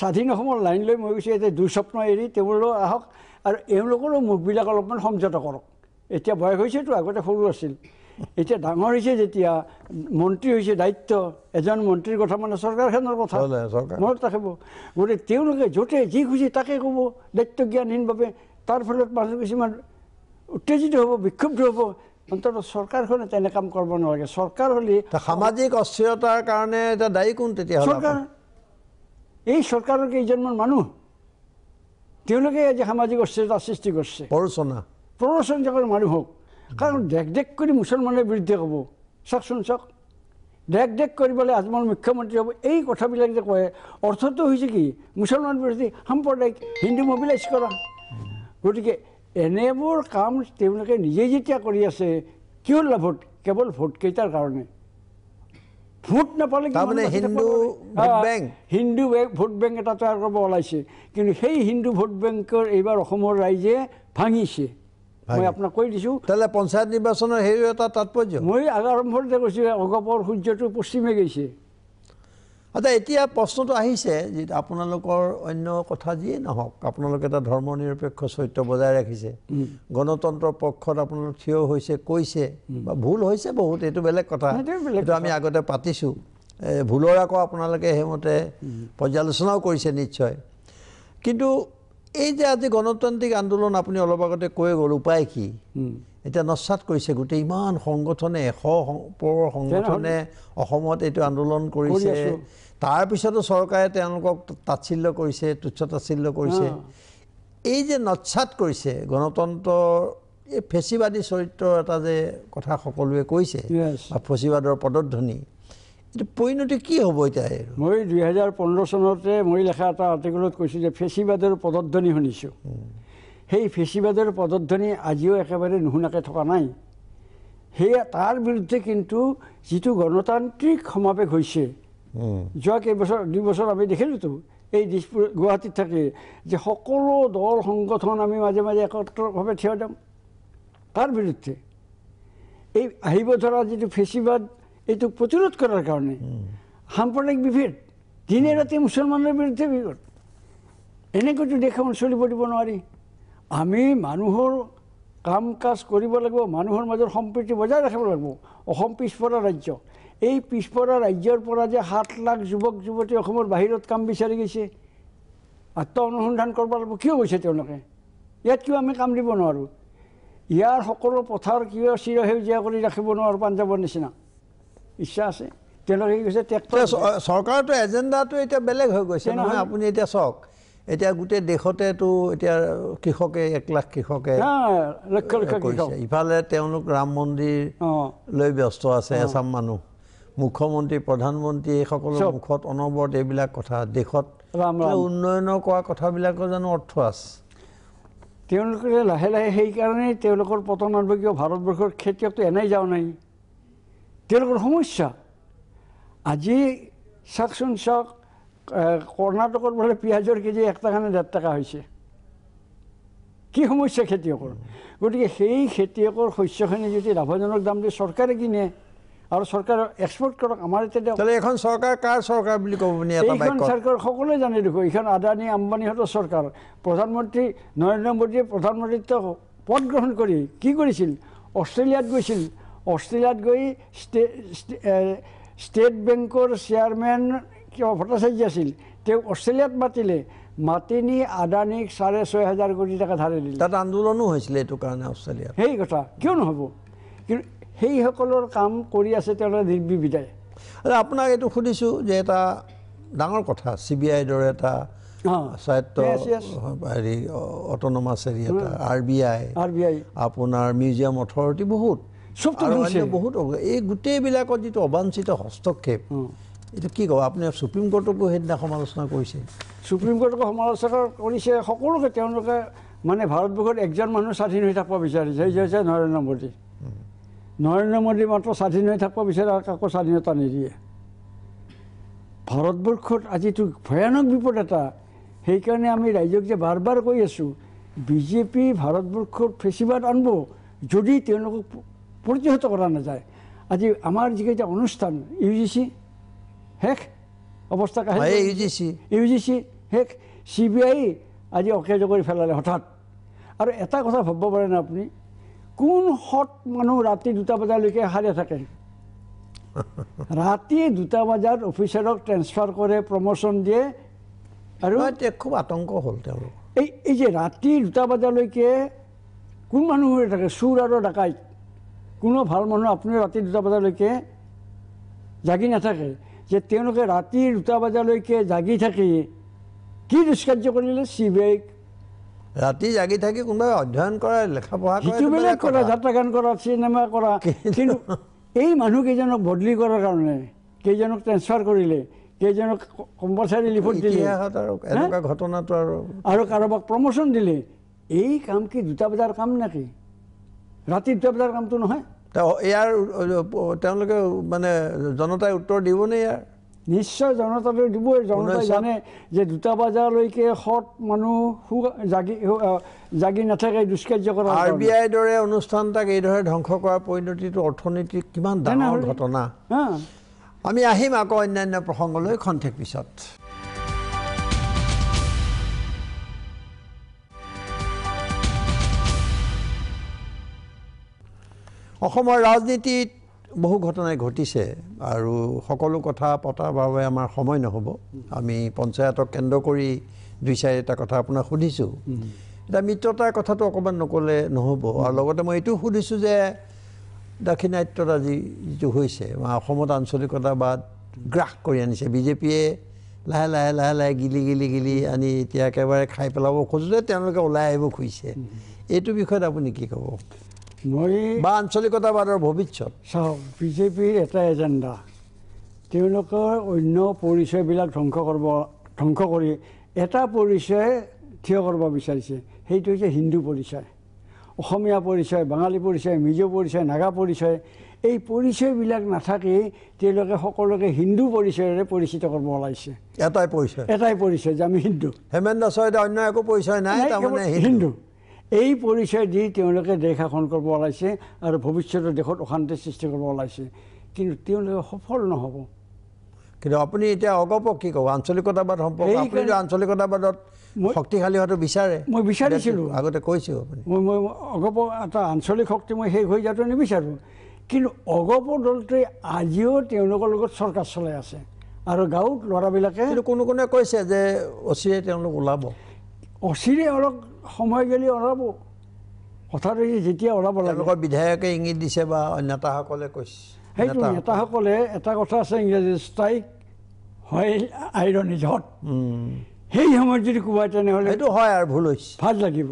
স্বাধীন অসমৰ লাইন লৈ মই কৈছোঁ এতিয়া দুঃস্বপ্ন এৰি তেওঁলোকেও আহক আৰু এওঁলোকৰো মুখবিলাক অলপমান সংযত কৰক এতিয়া বয়স হৈছেতো আগতে সৰু আছিল এতিয়া ডাঙৰ হৈছে যেতিয়া মন্ত্ৰী হৈছে দায়িত্ব এজন মন্ত্ৰীৰ কথা মানে চৰকাৰখনৰ কথা মনত ৰাখিব গতিকে তেওঁলোকে য'তে যি খুজি তাকে ক'ব দায়িত্ব জ্ঞানহীনভাৱে তাৰ ফলত মানুহ কিছুমান উত্তেজিত হ'ব বিক্ষুব্ধ হ'ব অন্ততঃ চৰকাৰখনে তেনে কাম কৰিব নালাগে চৰকাৰ হ'লে সামাজিক অস্থিৰতাৰ কাৰণে এটা দায়ী কোন তেতিয়া চৰকাৰ এই চৰকাৰৰ কেইজনমান মানুহ তেওঁলোকে আজি সামাজিক অস্থিৰতা সৃষ্টি কৰিছে প্ৰৰচনা প্ৰৰচন চাকৰ মানুহ হওক কাৰণ দেখ দেখ কৰি মুছলমানৰ বিৰুদ্ধে ক'ব চাওকচোন চাওক দেখ দেখ কৰিবলৈ আজমল মুখ্যমন্ত্ৰী হ'ব এই কথাবিলাক যে কয় অৰ্থটো হৈছে কি মুছলমান বিৰোধী সাম্প্ৰদায়িক হিন্দু মবিলাইজ কৰা গতিকে এনেবোৰ কাম তেওঁলোকে নিজে যেতিয়া কৰি আছে কিয় লাভত কেৱল ভোটকেইটাৰ কাৰণে ভোট নাপালে তাৰমানে Hindu bank Hindu vote bank এটা তৈয়াৰ কৰিব ওলাইছে কিন্তু সেই হিন্দু ভোট বেংকৰ এইবাৰ অসমৰ ৰাইজে ভাঙিছে মই আপোনাক কৈ দিছোঁ তেনেহ'লে পঞ্চায়ত নিৰ্বাচনৰ সেই এটা তাৎপৰ্য মই আগ আৰম্ভতে কৈছোঁ অগপৰ সূৰ্যটো পশ্চিমে গৈছে আচ্ছা এতিয়া প্ৰশ্নটো আহিছে যে আপোনালোকৰ অন্য কথা যিয়ে নহওক আপোনালোকে এটা ধৰ্ম নিৰপেক্ষ চৰিত্ৰ বজাই ৰাখিছে গণতন্ত্ৰৰ পক্ষত আপোনালোক থিয় হৈছে কৈছে বা ভুল হৈছে বহুত এইটো বেলেগ কথা সেইটো আমি আগতে পাতিছোঁ ভুলৰ আকৌ আপোনালোকে সেইমতে পৰ্যালোচনাও কৰিছে নিশ্চয় কিন্তু এই যে আজি গণতান্ত্ৰিক আন্দোলন আপুনি অলপ আগতে কৈ গ'ল উপায় কি এতিয়া নস্বাত কৰিছে গোটেই ইমান সংগঠনে এশ পৰ সংগঠনে অসমত এইটো আন্দোলন কৰিছে তাৰপিছতো চৰকাৰে তেওঁলোকক তাৎচল্য কৰিছে তুচ্ছ তাচ্ছিল্য কৰিছে এই যে নচ্ছাত কৰিছে গণতন্ত্ৰ এই ফেচিবাদী চৰিত্ৰৰ এটা যে কথা সকলোৱে কৈছে বা ফচিবাদৰ পদধ্বনি এইটো পৰিণতি কি হ'ব এতিয়া মই দুহেজাৰ পোন্ধৰ চনতে মই লেখা এটা আৰ্টিকলত কৈছোঁ যে ফেচিবাদৰ পদধ্বনি শুনিছোঁ সেই ফেচিবাদৰ পদধ্বনি আজিও একেবাৰে নুশুনাকৈ থকা নাই সেয়া তাৰ বিৰুদ্ধে কিন্তু যিটো গণতান্ত্ৰিক সমাৱেশ হৈছে যোৱা কেইবছৰ দুই বছৰ আমি দেখিলোঁতো এই দিশপুৰ গুৱাহাটীত থাকি যে সকলো দল সংগঠন আমি মাজে মাজে একত্ৰভাৱে থিয় দিওঁ কাৰ বিৰুদ্ধে এই আহিব ধৰা যিটো ফেচিবাদ এইটো প্ৰতিৰোধ কৰাৰ কাৰণে সাম্প্ৰদায়িক বিভেদ দিনে ৰাতি মুছলমানৰ বিৰুদ্ধে বিভেদ এনেকৈতো দেশ এখন চলিব দিব নোৱাৰি আমি মানুহৰ কাম কাজ কৰিব লাগিব মানুহৰ মাজত সম্প্ৰীতি বজাই ৰাখিব লাগিব অসম পিছপৰা ৰাজ্য এই পিছপৰা ৰাজ্যৰ পৰা যে সাত লাখ যুৱক যুৱতী অসমৰ বাহিৰত কাম বিচাৰি গৈছে আত্ম অনুসন্ধান কৰিব লাগিব কিয় গৈছে তেওঁলোকে ইয়াত কিয় আমি কাম দিব নোৱাৰোঁ ইয়াৰ সকলো পথাৰ কিয় চিৰ সেউজীয়া কৰি ৰাখিব নোৱাৰোঁ পাঞ্জাৱৰ নিচিনা ইচ্ছা আছে তেওঁলোকে কি কৈছে ট্ৰেক্টৰ চৰকাৰটো এজেণ্ডাটো এতিয়া বেলেগ হৈ গৈছে নহয় আপুনি এতিয়া চাওক এতিয়া গোটেই দেশতেতো এতিয়া কৃষকে এক লাখ কৃষকে লক্ষ ইফালে তেওঁলোক ৰাম মন্দিৰ লৈ ব্যস্ত আছে এচাম মানুহ মুখ্যমন্ত্ৰী প্ৰধানমন্ত্ৰী এইসকলৰ মুখত অনবৰত এইবিলাক কথা দেশত উন্নয়নৰ কৰা কথাবিলাকৰ জানো অৰ্থ আছে তেওঁলোকে লাহে লাহে সেইকাৰণেই তেওঁলোকৰ পতন কিয় ভাৰতবৰ্ষৰ খেতিয়কটো এনেই যাওঁ নাই তেওঁলোকৰ সমস্যা আজি চাওকচোন চাওক কৰ্ণাটকৰ বোলে পিঁয়াজৰ কেজি এক টকা নে ডেৰ টকা হৈছে কি সমস্যা খেতিয়কৰ গতিকে সেই খেতিয়কৰ শস্যখিনি যদি লাভজনক দাম দি চৰকাৰে কিনে আৰু চৰকাৰক এক্সপৰ্ট কৰক আমাৰ এতিয়া এখন চৰকাৰ কাৰ চৰকাৰ বুলি ক'ব এইখন চৰকাৰ সকলোৱে জানে দেখোঁ এইখন আদানী আম্বানীহঁতৰ চৰকাৰ প্ৰধানমন্ত্ৰী নৰেন্দ্ৰ মোদীয়ে প্ৰধানমন্ত্ৰীত্ব পদ গ্ৰহণ কৰি কি কৰিছিল অষ্ট্ৰেলিয়াত গৈছিল অষ্ট্ৰেলিয়াত গৈ ষ্টেট বেংকৰ চেয়াৰমেন কিবা ভট্টাচাৰ্য আছিল তেওঁ অষ্ট্ৰেলিয়াত মাতিলে মাতি নি আদানীক চাৰে ছয় হাজাৰ কোটি টকা ধাৰে দিলে তাত আন্দোলনো হৈছিলে এইটো কাৰণে অষ্ট্ৰেলিয়াত সেই কথা কিয় নহ'ব কিন্তু সেইসকলৰ কাম কৰি আছে তেওঁলোকে নিৰ্বিবিধায় আৰু আপোনাক এইটো সুধিছোঁ যে এটা ডাঙৰ কথা চি বি আইৰ দৰে এটা হেৰি হেৰি অটনমাছ এটা R R B B I I আপোনাৰ মিউজিয়াম অথৰিটি বহুত বহুত এই গোটেইবিলাকত যিটো অবাঞ্চিত হস্তক্ষেপ এইটো কি কব আপুনি চুপ্ৰিম কৰ্টকো সেইদিনা সমালোচনা কৰিছে চুপ্ৰিম কৰ্টকো সমালোচনা কৰিছে সকলোকে তেওঁলোকে মানে ভাৰতবৰ্ষত একজন মানুহ স্বাধীন হৈ থাকিব বিচাৰিছে হৈছে নৰেন্দ্ৰ মোদী নৰেন্দ্ৰ মোদী মাত্ৰ স্বাধীন হৈ থাকিব বিচাৰে আৰু কাকো স্বাধীনতা নিদিয়ে ভাৰতবৰ্ষত আজিতো ভয়ানক বিপদ এটা সেইকাৰণে আমি ৰাইজক যে বাৰ বাৰ কৈ আছোঁ বিজেপি ভাৰতবৰ্ষত ফেচিবাদ আনব যদি তেওঁলোকক প্ৰতিহত কৰা নাযায় আজি আমাৰ যিকেইটা অনুষ্ঠান ইউ জি চি শেষ অৱস্থা U G C U G C শেষ চি বি আই আজি অকেজ কৰি পেলালে হঠাৎ আৰু এটা কথা ভাবিব পাৰে পাৰেনে আপুনি কোন সৎ মানুহ ৰাতি দুটা বজালৈকে সাৰে থাকে *laughs* ৰাতি দুটা বজাত অফিচাৰক ট্ৰেন্সফাৰ কৰে প্ৰমোশ্যন দিয়ে আৰু খুব আতংক হ'ল তেওঁলোক এই এই যে ৰাতি দুটা বজালৈকে কোন মানুহ হৈ থাকে চোৰ আৰু ডাকাইত কোনো ভাল মানুহ আপুনি ৰাতি দুটা বজালৈকে জাগি নাথাকে যে তেওঁলোকে ৰাতি দুটা বজালৈকে জাগি থাকি কি দুষ্কাৰ্য কৰিলে চি বি আইক ৰাতি জাগি থাকি কোনোবাই অধ্যয়ন কৰা লেখা পঢ়া কৰা যাত্ৰা গান কৰা চিনেমা কৰা কিন্তু এই মানুহকেইজনক বদলি কৰাৰ কাৰণে কেইজনক ট্ৰেঞ্চফাৰ কৰিলে কেইজনক কম্পালচাৰী লিফট দিলে ঘটনাটো আৰু আৰু কাৰোবাক প্ৰমোশ্যন দিলে এই কাম কি দুটা বজাৰ কাম নেকি ৰাতি দুটা বজাৰ কামটো নহয় ইয়াৰ তেওঁলোকে মানে জনতাই উত্তৰ দিবনে ইয়াৰ নিশ্চয় জনতাটো দিবই জনতাই জানে যে দুটা বজালৈকে সৎ মানুহ সু জাগি জাগি নাথাকে দুষ্কাৰ্য কৰা আৰ বি আইৰ দৰে অনুষ্ঠান তাক এইদৰে ধ্বংস কৰা পৰিণতিটো অৰ্থনীতি কিমান ডাঙৰ ঘটনা আমি আহিম আকৌ অন্যান্য প্ৰসংগলৈ খন্তেক পিছত অসমৰ ৰাজনীতিত বহু ঘটনাই ঘটিছে আৰু সকলো কথা পতাৰ বাবে আমাৰ সময় নহ'ব আমি পঞ্চায়তক কেন্দ্ৰ কৰি দুই চাৰিটা কথা আপোনাক সুধিছোঁ এতিয়া মিত্ৰতাৰ কথাটো অকণমান নক'লে নহ'ব আৰু লগতে মই এইটোও সুধিছোঁ যে দাক্ষিণাত্যত আজি যিটো হৈছে অসমত আঞ্চলিকতাবাদ গ্ৰাস কৰি আনিছে বিজেপিয়ে লাহে লাহে লাহে লাহে গিলি গিলি গিলি আনি এতিয়া একেবাৰে খাই পেলাব খোজোঁ যে তেওঁলোকে ওলাই আহিব খুজিছে এইটো বিষয়ত আপুনি কি ক'ব মই বা আঞ্চলিকতাবাদৰ ভৱিষ্যত চাওক বিজেপিৰ এটা এজেণ্ডা তেওঁলোকৰ অন্য পৰিচয়বিলাক ধ্বংস কৰিব ধ্বংস কৰি এটা পৰিচয় থিয় কৰিব বিচাৰিছে সেইটো হৈছে হিন্দু পৰিচয় অসমীয়া পৰিচয় বাঙালী পৰিচয় মিজো পৰিচয় নাগা পৰিচয় এই পৰিচয়বিলাক নাথাকি তেওঁলোকে সকলোকে হিন্দু পৰিচয়ৰে পৰিচিত কৰিব ওলাইছে এটাই পৰিচয় এটাই পৰিচয় যে আমি হিন্দু হেমেন্দ্ৰ চৰাইদেউ অন্য একো পৰিচয় নাই হিন্দু এই পৰিচয় দি তেওঁলোকে দেশ শাসন কৰিব ওলাইছে আৰু ভৱিষ্যতে দেশত অশান্তি সৃষ্টি কৰিব ওলাইছে কিন্তু তেওঁলোকে সফল নহ'ব কিন্তু আপুনি এতিয়া অগপ কি কওঁ আঞ্চলিকতাবাদ সম্পৰ্কে আঞ্চলিকতাবাদত শক্তিশালী হোৱাটো বিচাৰে মই বিচাৰিছিলোঁ আগতে কৈছোঁ আপুনি মই মই অগপ এটা আঞ্চলিক শক্তি মই শেষ হৈ যোৱাটো নিবিচাৰোঁ কিন্তু অগপ দলটোৱে আজিও তেওঁলোকৰ লগত চৰকাৰ চলাই আছে আৰু গাঁৱত ল'ৰাবিলাকে কোনো কোনে কৈছে যে অচিৰে তেওঁলোক ওলাব অচিৰে অলপ সময় গেলি ওলাব কথাটো হৈছে যেতিয়া ওলাব লাগে বিধায়কে ইংগিত দিছে বা নেতাসকলে কৈছে সেইটো নেতাসকলে এটা কথা আছে ইংৰাজী ষ্ট্ৰাইক হয় আইৰণ ইজ সেই সময়ত যদি কোবাই তেনেহ'লে সেইটো হয় আৰু ভুল হৈছে ভাল লাগিব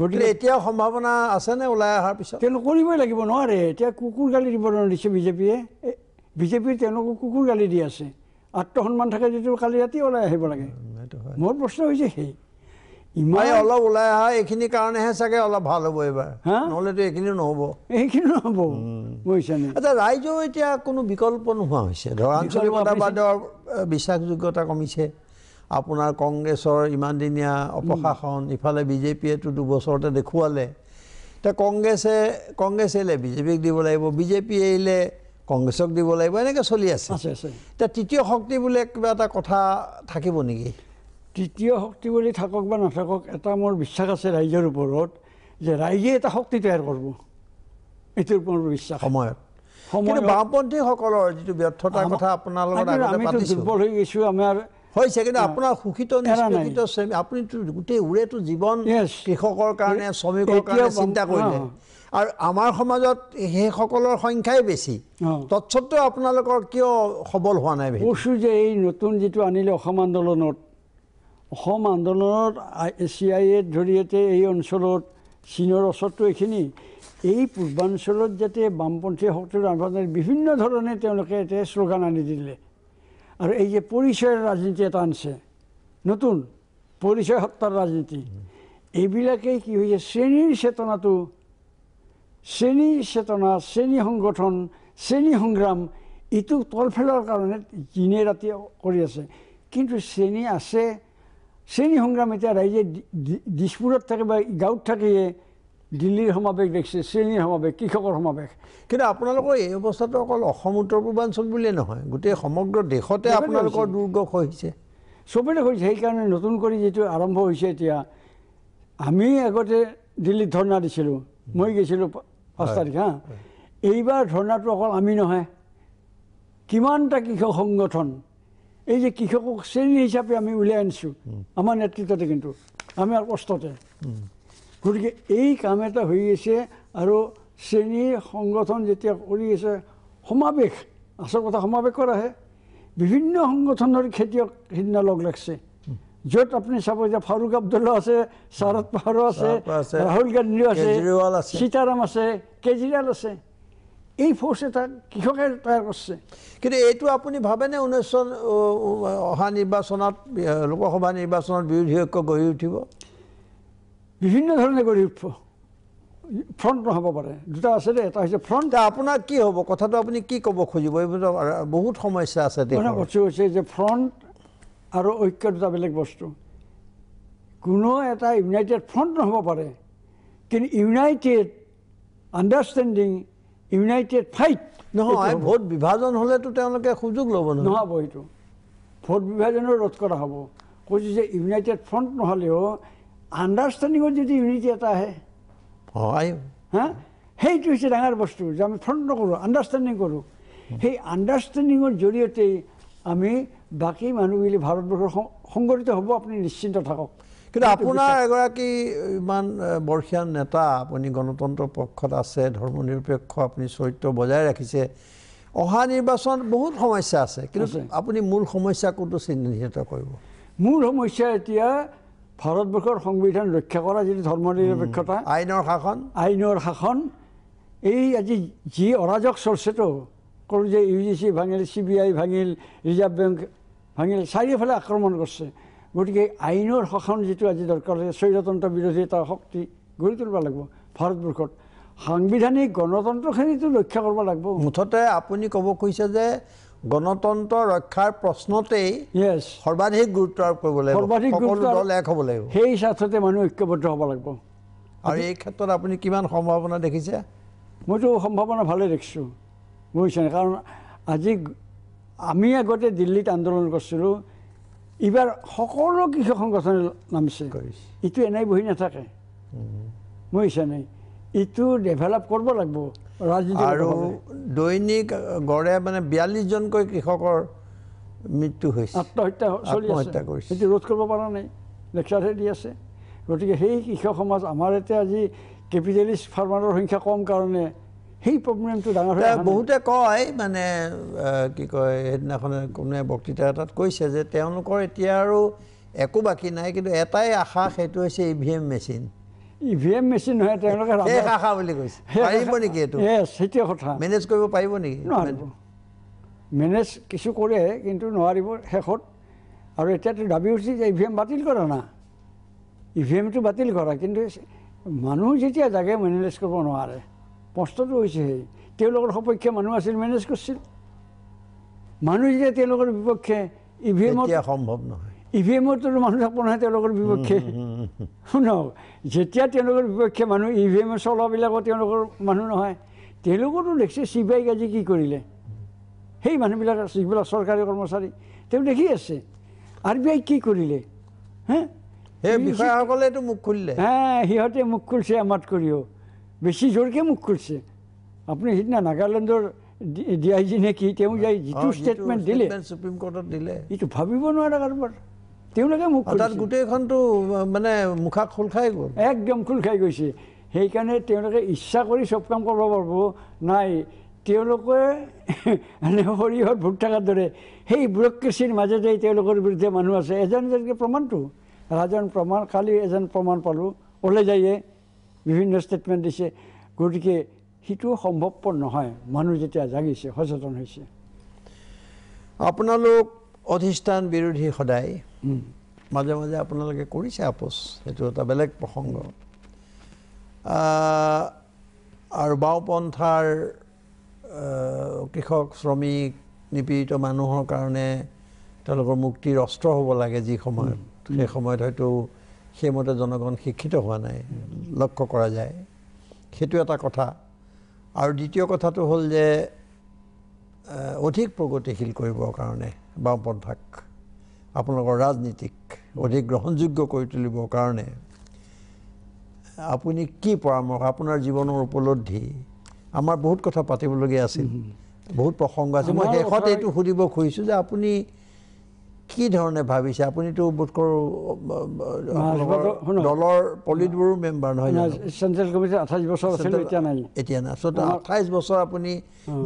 গতিকে এতিয়া সম্ভাৱনা আছেনে ওলাই অহাৰ পিছত তেওঁলোক কৰিবই লাগিব নোৱাৰে এতিয়া কুকুৰ গালি দিব নিদিছে বিজেপিয়ে বিজেপিয়ে তেওঁলোকক কুকুৰ গালি দি আছে আত্মসন্মান থাকে যদিও কালি ৰাতি ওলাই আহিব লাগে মোৰ প্ৰশ্ন হৈছে সেই ইমান অলপ ওলাই অহা এইখিনি কাৰণেহে চাগে অলপ ভাল হ'ব এইবাৰ নহ'লেতো এইখিনিও নহ'ব এইখিনিও নহ'ব আচ্ছা ৰাইজেও এতিয়া কোনো বিকল্প নোহোৱা হৈছে ধৰাঞ্চলী মতাবাদৰ বিশ্বাসযোগ্যতা কমিছে আপোনাৰ কংগ্ৰেছৰ ইমানদিনীয়া অপশাসন ইফালে বিজেপিয়েতো দুবছৰতে দেখুৱালে এতিয়া কংগ্ৰেছে কংগ্ৰেছ এলে বিজেপিক দিব লাগিব বিজেপি এৰিলে কংগ্ৰেছক দিব লাগিব এনেকৈ চলি আছে এতিয়া তৃতীয় শক্তি বোলে কিবা এটা কথা থাকিব নেকি তৃতীয় শক্তি বুলি থাকক বা নাথাকক এটা মোৰ বিশ্বাস আছে ৰাইজৰ ওপৰত যে ৰাইজে এটা শক্তি তৈয়াৰ কৰিব এইটোৰ মোৰ বিশ্বাস সময়ত সময়ত বাওঁপন্থীসকলৰ যিটো ব্যৰ্থতাৰ কথা আপোনালোকৰ দুৰ্বল হৈ গৈছোঁ আমাৰ হৈছে কিন্তু আপোনাৰ শোষিত নিষ্পেষিত শ্ৰমিক আপুনিতো গোটেই উৰেটো জীৱন কৃষকৰ কাৰণে শ্ৰমিকৰ কাৰণে চিন্তা কৰিলে আৰু আমাৰ সমাজত সেইসকলৰ সংখ্যাই বেছি তৎসত্বেও আপোনালোকৰ কিয় সবল হোৱা নাই কৈছোঁ যে এই নতুন যিটো আনিলে অসম আন্দোলনত অসম আন্দোলনত চি আই এ জৰিয়তে এই অঞ্চলত চীনৰ ওচৰতো এইখিনি এই পূৰ্বাঞ্চলত যাতে বামপন্থী শক্তিৰ আন্দোলনত বিভিন্ন ধৰণে তেওঁলোকে এতিয়া শ্লোগান আনি দিলে আৰু এই যে পৰিচয়ৰ ৰাজনীতি এটা আনিছে নতুন পৰিচয় সত্তাৰ ৰাজনীতি এইবিলাকেই কি হৈছে শ্ৰেণীৰ চেতনাটো শ্ৰেণী চেতনা শ্ৰেণী সংগঠন শ্ৰেণী সংগ্ৰাম এইটো তলফেলৰ কাৰণে দিনে ৰাতি কৰি আছে কিন্তু শ্ৰেণী আছে শ্ৰেণী সংগ্ৰাম এতিয়া ৰাইজে দিছপুৰত থাকে বা গাঁৱত থাকিয়ে দিল্লীৰ সমাৱেশ দেখিছে শ্ৰেণীৰ সমাৱেশ কৃষকৰ সমাৱেশ কিন্তু আপোনালোকৰ এই অৱস্থাটো অকল অসম উত্তৰ পূৰ্বাঞ্চল বুলিয়েই নহয় গোটেই সমগ্ৰ দেশতে আপোনালোকৰ দুৰ্গক হৈছে চবেই হৈছে সেইকাৰণে নতুন কৰি যিটো আৰম্ভ হৈছে এতিয়া আমি আগতে দিল্লীত ধৰ্ণা দিছিলোঁ মই গৈছিলোঁ পাঁচ তাৰিখ হা এইবাৰ ধৰ্ণাটো অকল আমি নহয় কিমানটা কৃষক সংগঠন এই যে কৃষকক শ্ৰেণী হিচাপে আমি উলিয়াই আনিছোঁ আমাৰ নেতৃত্বতে কিন্তু আমি আৰু কষ্টতে গতিকে এই কাম এটা হৈ আছে আৰু শ্ৰেণীৰ সংগঠন যেতিয়া কৰি আছে সমাৱেশ আচল কথা সমাৱেশ কৰাহে বিভিন্ন সংগঠনৰ খেতিয়ক সেইদিনা লগ লাগিছে য'ত আপুনি চাব যে ফাৰুক আব্দুল্লা আছে শাৰদ পাহাৰো আছে ৰাহুল গান্ধীও আছে সীতাৰাম আছে কেজৰিৱাল আছে এই ফৰ্চ এটা কৃষকে তৈয়াৰ কৰিছে কিন্তু এইটো আপুনি ভাবেনে ঊনৈছ চন অহা নিৰ্বাচনত লোকসভা নিৰ্বাচনত বিৰোধী ঐক্য গঢ়ি উঠিব বিভিন্ন ধৰণে গঢ়ি উঠিব ফ্ৰণ্ট নহ'ব পাৰে দুটা আছে দেই এটা হৈছে ফ্ৰণ্ট আপোনাৰ কি হ'ব কথাটো আপুনি কি ক'ব খুজিব এইবোৰ বহুত সমস্যা আছে কথা হৈছে যে ফ্ৰণ্ট আৰু ঐক্য দুটা বেলেগ বস্তু কোনো এটা ইউনাইটেড ফ্ৰণ্ট নহ'ব পাৰে কিন্তু ইউনাইটেড আণ্ডাৰষ্টেণ্ডিং ইউনাইটেড ফাইট নহয় ভোট বিভাজন হ'লেতো তেওঁলোকে সুযোগ ল'ব নহ'ব সেইটো ভোট বিভাজনৰ ৰোধ কৰা হ'ব কৈছোঁ যে ইউনাইটেড ফ্ৰণ্ট নহ'লেও আণ্ডাৰষ্টেণ্ডিঙত যদি ইউনিটি এটা আহে হয় হা সেইটো হৈছে ডাঙৰ বস্তু যে আমি ফ্ৰণ্ট নকৰোঁ আণ্ডাৰষ্টেণ্ডিং কৰোঁ সেই আণ্ডাৰষ্টেণ্ডিঙৰ জৰিয়তে আমি বাকী মানুহবিলাক ভাৰতবৰ্ষৰ সংগঠিত হ'ব আপুনি নিশ্চিন্ত থাকক কিন্তু আপোনাৰ এগৰাকী ইমান বৰ্ষীয়া নেতা আপুনি গণতন্ত্ৰ পক্ষত আছে ধৰ্ম নিৰপেক্ষ আপুনি চৰিত্ৰ বজাই ৰাখিছে অহা নিৰ্বাচন বহুত সমস্যা আছে কিন্তু আপুনি মূল সমস্যা কোনটো চিহ্নিত কৰিব মূল সমস্যা এতিয়া ভাৰতবৰ্ষৰ সংবিধান ৰক্ষা কৰা যিটো ধৰ্ম নিৰপেক্ষতা আইনৰ শাসন আইনৰ শাসন এই আজি যি অৰাজক চৰ্চেটো কৰোঁ যে ইউ জি চি ভাঙিল চি বি আই ভাঙিল ৰিজাৰ্ভ বেংক ভাঙিল চাৰিওফালে আক্ৰমণ কৰিছে গতিকে আইনৰ শাসন যিটো আজি দৰকাৰ হৈছে স্বৈৰতন্ত্ৰ বিৰোধী এটা শক্তি গঢ়ি তুলিব লাগিব ভাৰতবৰ্ষত সাংবিধানিক গণতন্ত্ৰখিনিতো ৰক্ষা কৰিব লাগিব মুঠতে আপুনি ক'ব খুজিছে যে গণতন্ত্ৰ ৰক্ষাৰ প্ৰশ্নতেই সৰ্বাধিক গুৰুত্ব আৰোপ কৰিব লাগিব সৰ্বাধিক গুৰুত্ব দল এক হ'ব লাগিব সেই স্বাৰ্থতে মানুহ ঐক্যবদ্ধ হ'ব লাগিব আৰু এই ক্ষেত্ৰত আপুনি কিমান সম্ভাৱনা দেখিছে মইতো সম্ভাৱনা ভালেই দেখিছোঁ বুজিছেনে কাৰণ আজি আমি আগতে দিল্লীত আন্দোলন কৰিছিলোঁ এইবাৰ সকলো কৃষক সংগঠনে নামিছে ইটো এনেই বহি নাথাকে বুজিছেনে ইটো ডেভেলপ কৰিব লাগিব ৰাজনীতি আৰু দৈনিক গড়ে মানে বিয়াল্লিছজনকৈ কৃষকৰ মৃত্যু হৈছে আত্মহত্যা চলি আছে এইটো ৰোধ কৰিব পৰা নাই লেকচাৰহে দি আছে গতিকে সেই কৃষক সমাজ আমাৰ এতিয়া আজি কেপিটেলিষ্ট ফাৰ্মাৰৰ সংখ্যা কম কাৰণে সেই প্ৰব্লেমটো ডাঙৰ হয় বহুতে কয় মানে কি কয় সেইদিনাখন কোনে বক্তৃতা এটাত কৈছে যে তেওঁলোকৰ এতিয়া আৰু একো বাকী নাই কিন্তু এটাই আশা সেইটো হৈছে E V M machine E V M machine হয় তেওঁলোকে আশা বুলি কৈছে পাৰিব নেকি এইটো সেইটোৱে কথা মেনেজ কৰিব পাৰিব নেকি নোৱাৰিব মেনেজ কিছু কৰে কিন্তু নোৱাৰিব শেষত আৰু এতিয়াতো দাবী হৈছে যে ই ভি এম বাতিল কৰা না ই ভি এমটো বাতিল কৰা কিন্তু মানুহ যেতিয়া জাগে মেনেজ কৰিব নোৱাৰে প্ৰশ্নটো হৈছেহে তেওঁলোকৰ সপক্ষে মানুহ আছিল মেনেজ কৰিছিল মানুহ যেতিয়া তেওঁলোকৰ বিপক্ষে ই ভি এমত সম্ভৱ নহয় ই ভি এমতো মানুহ থাকিব নহয় তেওঁলোকৰ বিপক্ষে শুনক যেতিয়া তেওঁলোকৰ বিপক্ষে মানুহ ই e ভি এমত চলাবিলাকো তেওঁলোকৰ মানুহ নহয় তেওঁলোকৰো দেখিছে চি বি আইক আজি কি কৰিলে সেই মানুহবিলাক যিবিলাক চৰকাৰী কৰ্মচাৰী তেওঁ দেখি আছে আৰ বি আইক কি কৰিলে হে সেই বিষয়াসকলেতো মুখ খুলিলে হে সিহঁতে মুখ খুলিছে আমাতকৈও বেছি জোৰকে মুখ কৰিছে আপুনি সেইদিনা নাগালেণ্ডৰ ডি আই জি তেওঁ যাই যিটো ষ্টেটমেণ্ট দিলে সুপ্ৰিম কোৰ্টত দিলে এইটো ভাবিব নোৱাৰে কাৰোবাৰ তেওঁলোকে মুখ তাত গোটেই মানে মুখা খোল খাই গ'ল একদম খোল খাই গৈছে সেইকাৰণে তেওঁলোকে ইচ্ছা কৰি চব কাম কৰিব পাৰিব নাই তেওঁলোকে মানে সৰিয়হৰ ভোট থকাৰ দৰে সেই ব্ৰক্ৰেচিৰ মাজতে তেওঁলোকৰ বিৰুদ্ধে মানুহ আছে এজন এজনকে প্ৰমাণটো ৰাজন প্ৰমাণ খালি এজন প্ৰমাণ পালোঁ ওলাই যায়েই বিভিন্ন ষ্টেটমেণ্ট দিছে গতিকে সেইটো সম্ভৱপৰ নহয় মানুহ যেতিয়া জাগিছে সচেতন হৈছে আপোনালোক অধিষ্ঠান বিৰোধী সদায় মাজে মাজে আপোনালোকে কৰিছে আপোচ সেইটো এটা বেলেগ প্ৰসংগ আৰু বাওঁপন্থাৰ কৃষক শ্ৰমিক নিপীড়িত মানুহৰ কাৰণে তেওঁলোকৰ মুক্তিৰ অস্ত্ৰ হ'ব লাগে যি সময়ত সেই সময়ত হয়তো সেইমতে জনগণ শিক্ষিত হোৱা নাই লক্ষ্য কৰা যায় সেইটো এটা কথা আৰু দ্বিতীয় কথাটো হ'ল যে অধিক প্ৰগতিশীল কৰিবৰ কাৰণে বাওঁপন্থাক আপোনালোকৰ ৰাজনীতিক অধিক গ্ৰহণযোগ্য কৰি তুলিবৰ কাৰণে আপুনি কি পৰামৰ্শ আপোনাৰ জীৱনৰ উপলব্ধি আমাৰ বহুত কথা পাতিবলগীয়া আছিল বহুত প্ৰসংগ আছিল মই শেষত এইটো সুধিব খুজিছোঁ যে আপুনি কি ধৰণে ভাবিছে আপুনিতো বোধ কৰোঁ দলৰ পলিট ব্যুৰো মেম্বাৰ নহয় চেণ্ট্ৰেল কমিটিত আঠাইছ বছৰ আছিল এতিয়া নাই এতিয়া নাই চ' আঠাইছ বছৰ আপুনি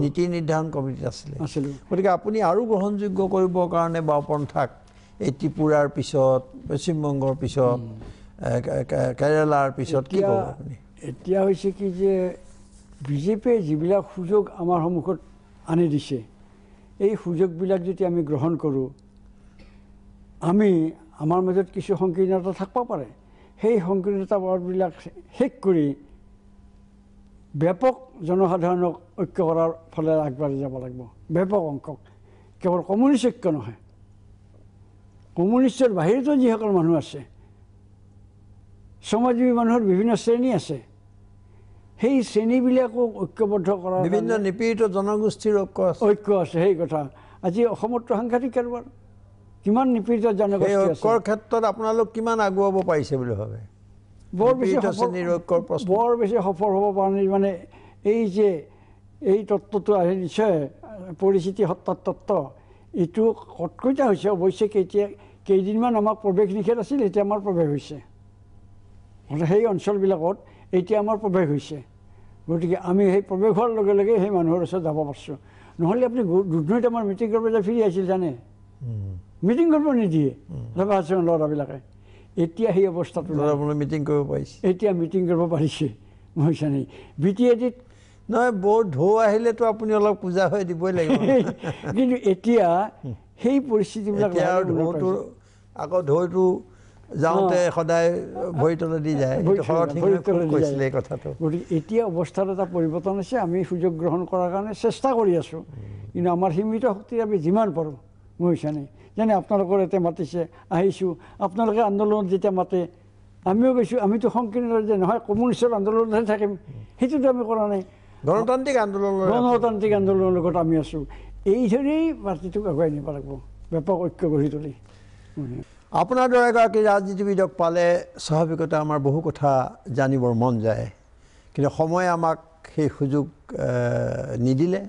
নীতি নিৰ্ধাৰণ কমিটিত আছিলে গতিকে আপুনি আৰু গ্ৰহণযোগ্য কৰিবৰ কাৰণে পন্থাক এই ত্ৰিপুৰাৰ পিছত পশ্চিমবংগৰ পিছত কেৰেলাৰ পিছত কি ক'ব আপুনি এতিয়া হৈছে কি যে বিজেপিয়ে যিবিলাক সুযোগ আমাৰ সন্মুখত আনি দিছে এই সুযোগবিলাক যদি আমি গ্ৰহণ কৰোঁ আমি আমাৰ মাজত কিছু সংকীৰ্ণতা থাকিব পাৰে সেই সংকীৰ্ণতাবিলাক শেষ কৰি ব্যাপক জনসাধাৰণক ঐক্য কৰাৰ ফলে আগবাঢ়ি যাব লাগিব ব্যাপক অংশক কেৱল কমিউনিষ্ট ঐক্য নহয় কমিউনিষ্টৰ বাহিৰতো যিসকল মানুহ আছে সমাজজীৱী মানুহৰ বিভিন্ন শ্ৰেণী আছে সেই শ্ৰেণীবিলাকো ঐক্যবদ্ধ কৰা বিভিন্ন নিপীড়িত জনগোষ্ঠীৰ ঐক্য আছে ঐক্য আছে সেই কথা আজি অসমতো সাংঘাতিক কাৰোবাৰ কিমান নিপীড়িত জনগোষ্ঠী আছে ঐক্যৰ ক্ষেত্ৰত আপোনালোক কিমান আগুৱাব পাৰিছে বুলি ভাবে বৰ বেছি বৰ বেছি সফল হ'ব পৰা নাই মানে এই যে এই তত্ত্বটো আহি নিশ্চয় পৰিস্থিতি সত্তাৰ তত্ত্ব এইটো কটকটীয়া হৈছে অৱশ্যে কেতিয়া কেইদিনমান আমাক প্ৰৱেশ নিষেধ আছিল এতিয়া আমাৰ প্ৰৱেশ হৈছে সেই অঞ্চলবিলাকত এতিয়া আমাৰ প্ৰৱেশ হৈছে গতিকে আমি সেই প্ৰৱেশ হোৱাৰ লগে লগে সেই মানুহৰ ওচৰত যাব পাৰিছোঁ নহ'লে আপুনি দুধনৈত আমাৰ মিটিং কৰিবলৈ ফিৰি আহিছিল জানে মিটিং কৰিব নিদিয়ে ল'ৰা আছে ল'ৰাবিলাকে এতিয়া সেই অৱস্থাটো ল'ৰাবোৰে মিটিং কৰিব পাৰিছে এতিয়া মিটিং কৰিব পাৰিছে মই বুজিছা নেকি বি টি এ ডিত নহয় বৰ ঢৌ আহিলেতো আপুনি অলপ পূজা হৈ দিবই লাগিব *laughs* কিন্তু এতিয়া সেই পৰিস্থিতিবিলাক ঢৌটো আকৌ ঢৌটো যাওঁতে সদায় ভৰি তলে দি যায় গতিকে এতিয়া অৱস্থাৰ এটা পৰিৱৰ্তন হৈছে আমি সুযোগ গ্ৰহণ কৰাৰ কাৰণে চেষ্টা কৰি আছোঁ কিন্তু আমাৰ সীমিত শক্তিৰে আমি যিমান পাৰোঁ নাই যেনে আপোনালোকৰ ইয়াতে মাতিছে আহিছোঁ আপোনালোকে আন্দোলনত যেতিয়া মাতে আমিও গৈছোঁ আমিতো সংকীৰ্ণ যে নহয় কমিউনিষ্টৰ আন্দোলনতহে থাকিম সেইটোতো আমি কৰা নাই গণতান্ত্ৰিক আন্দোলন গণতান্ত্ৰিক আন্দোলনৰ লগত আমি আছোঁ এইধৰণেই পাৰ্টিটোক আগুৱাই নিব লাগিব ব্যাপক ঐক্য গঢ়ি তুলি আপোনাৰ দৰে এগৰাকী ৰাজনীতিবিদক পালে স্বাভাৱিকতে আমাৰ বহু কথা জানিবৰ মন যায় কিন্তু সময়ে আমাক সেই সুযোগ নিদিলে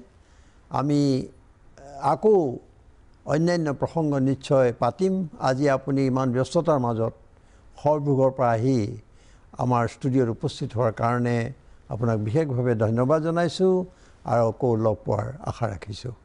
আমি আকৌ অন্যান্য প্ৰসংগ নিশ্চয় পাতিম আজি আপুনি ইমান ব্যস্ততাৰ মাজত সৰভোগৰ পৰা আহি আমাৰ ষ্টুডিঅ'ত উপস্থিত হোৱাৰ কাৰণে আপোনাক বিশেষভাৱে ধন্যবাদ জনাইছোঁ আৰু আকৌ লগ পোৱাৰ আশা ৰাখিছোঁ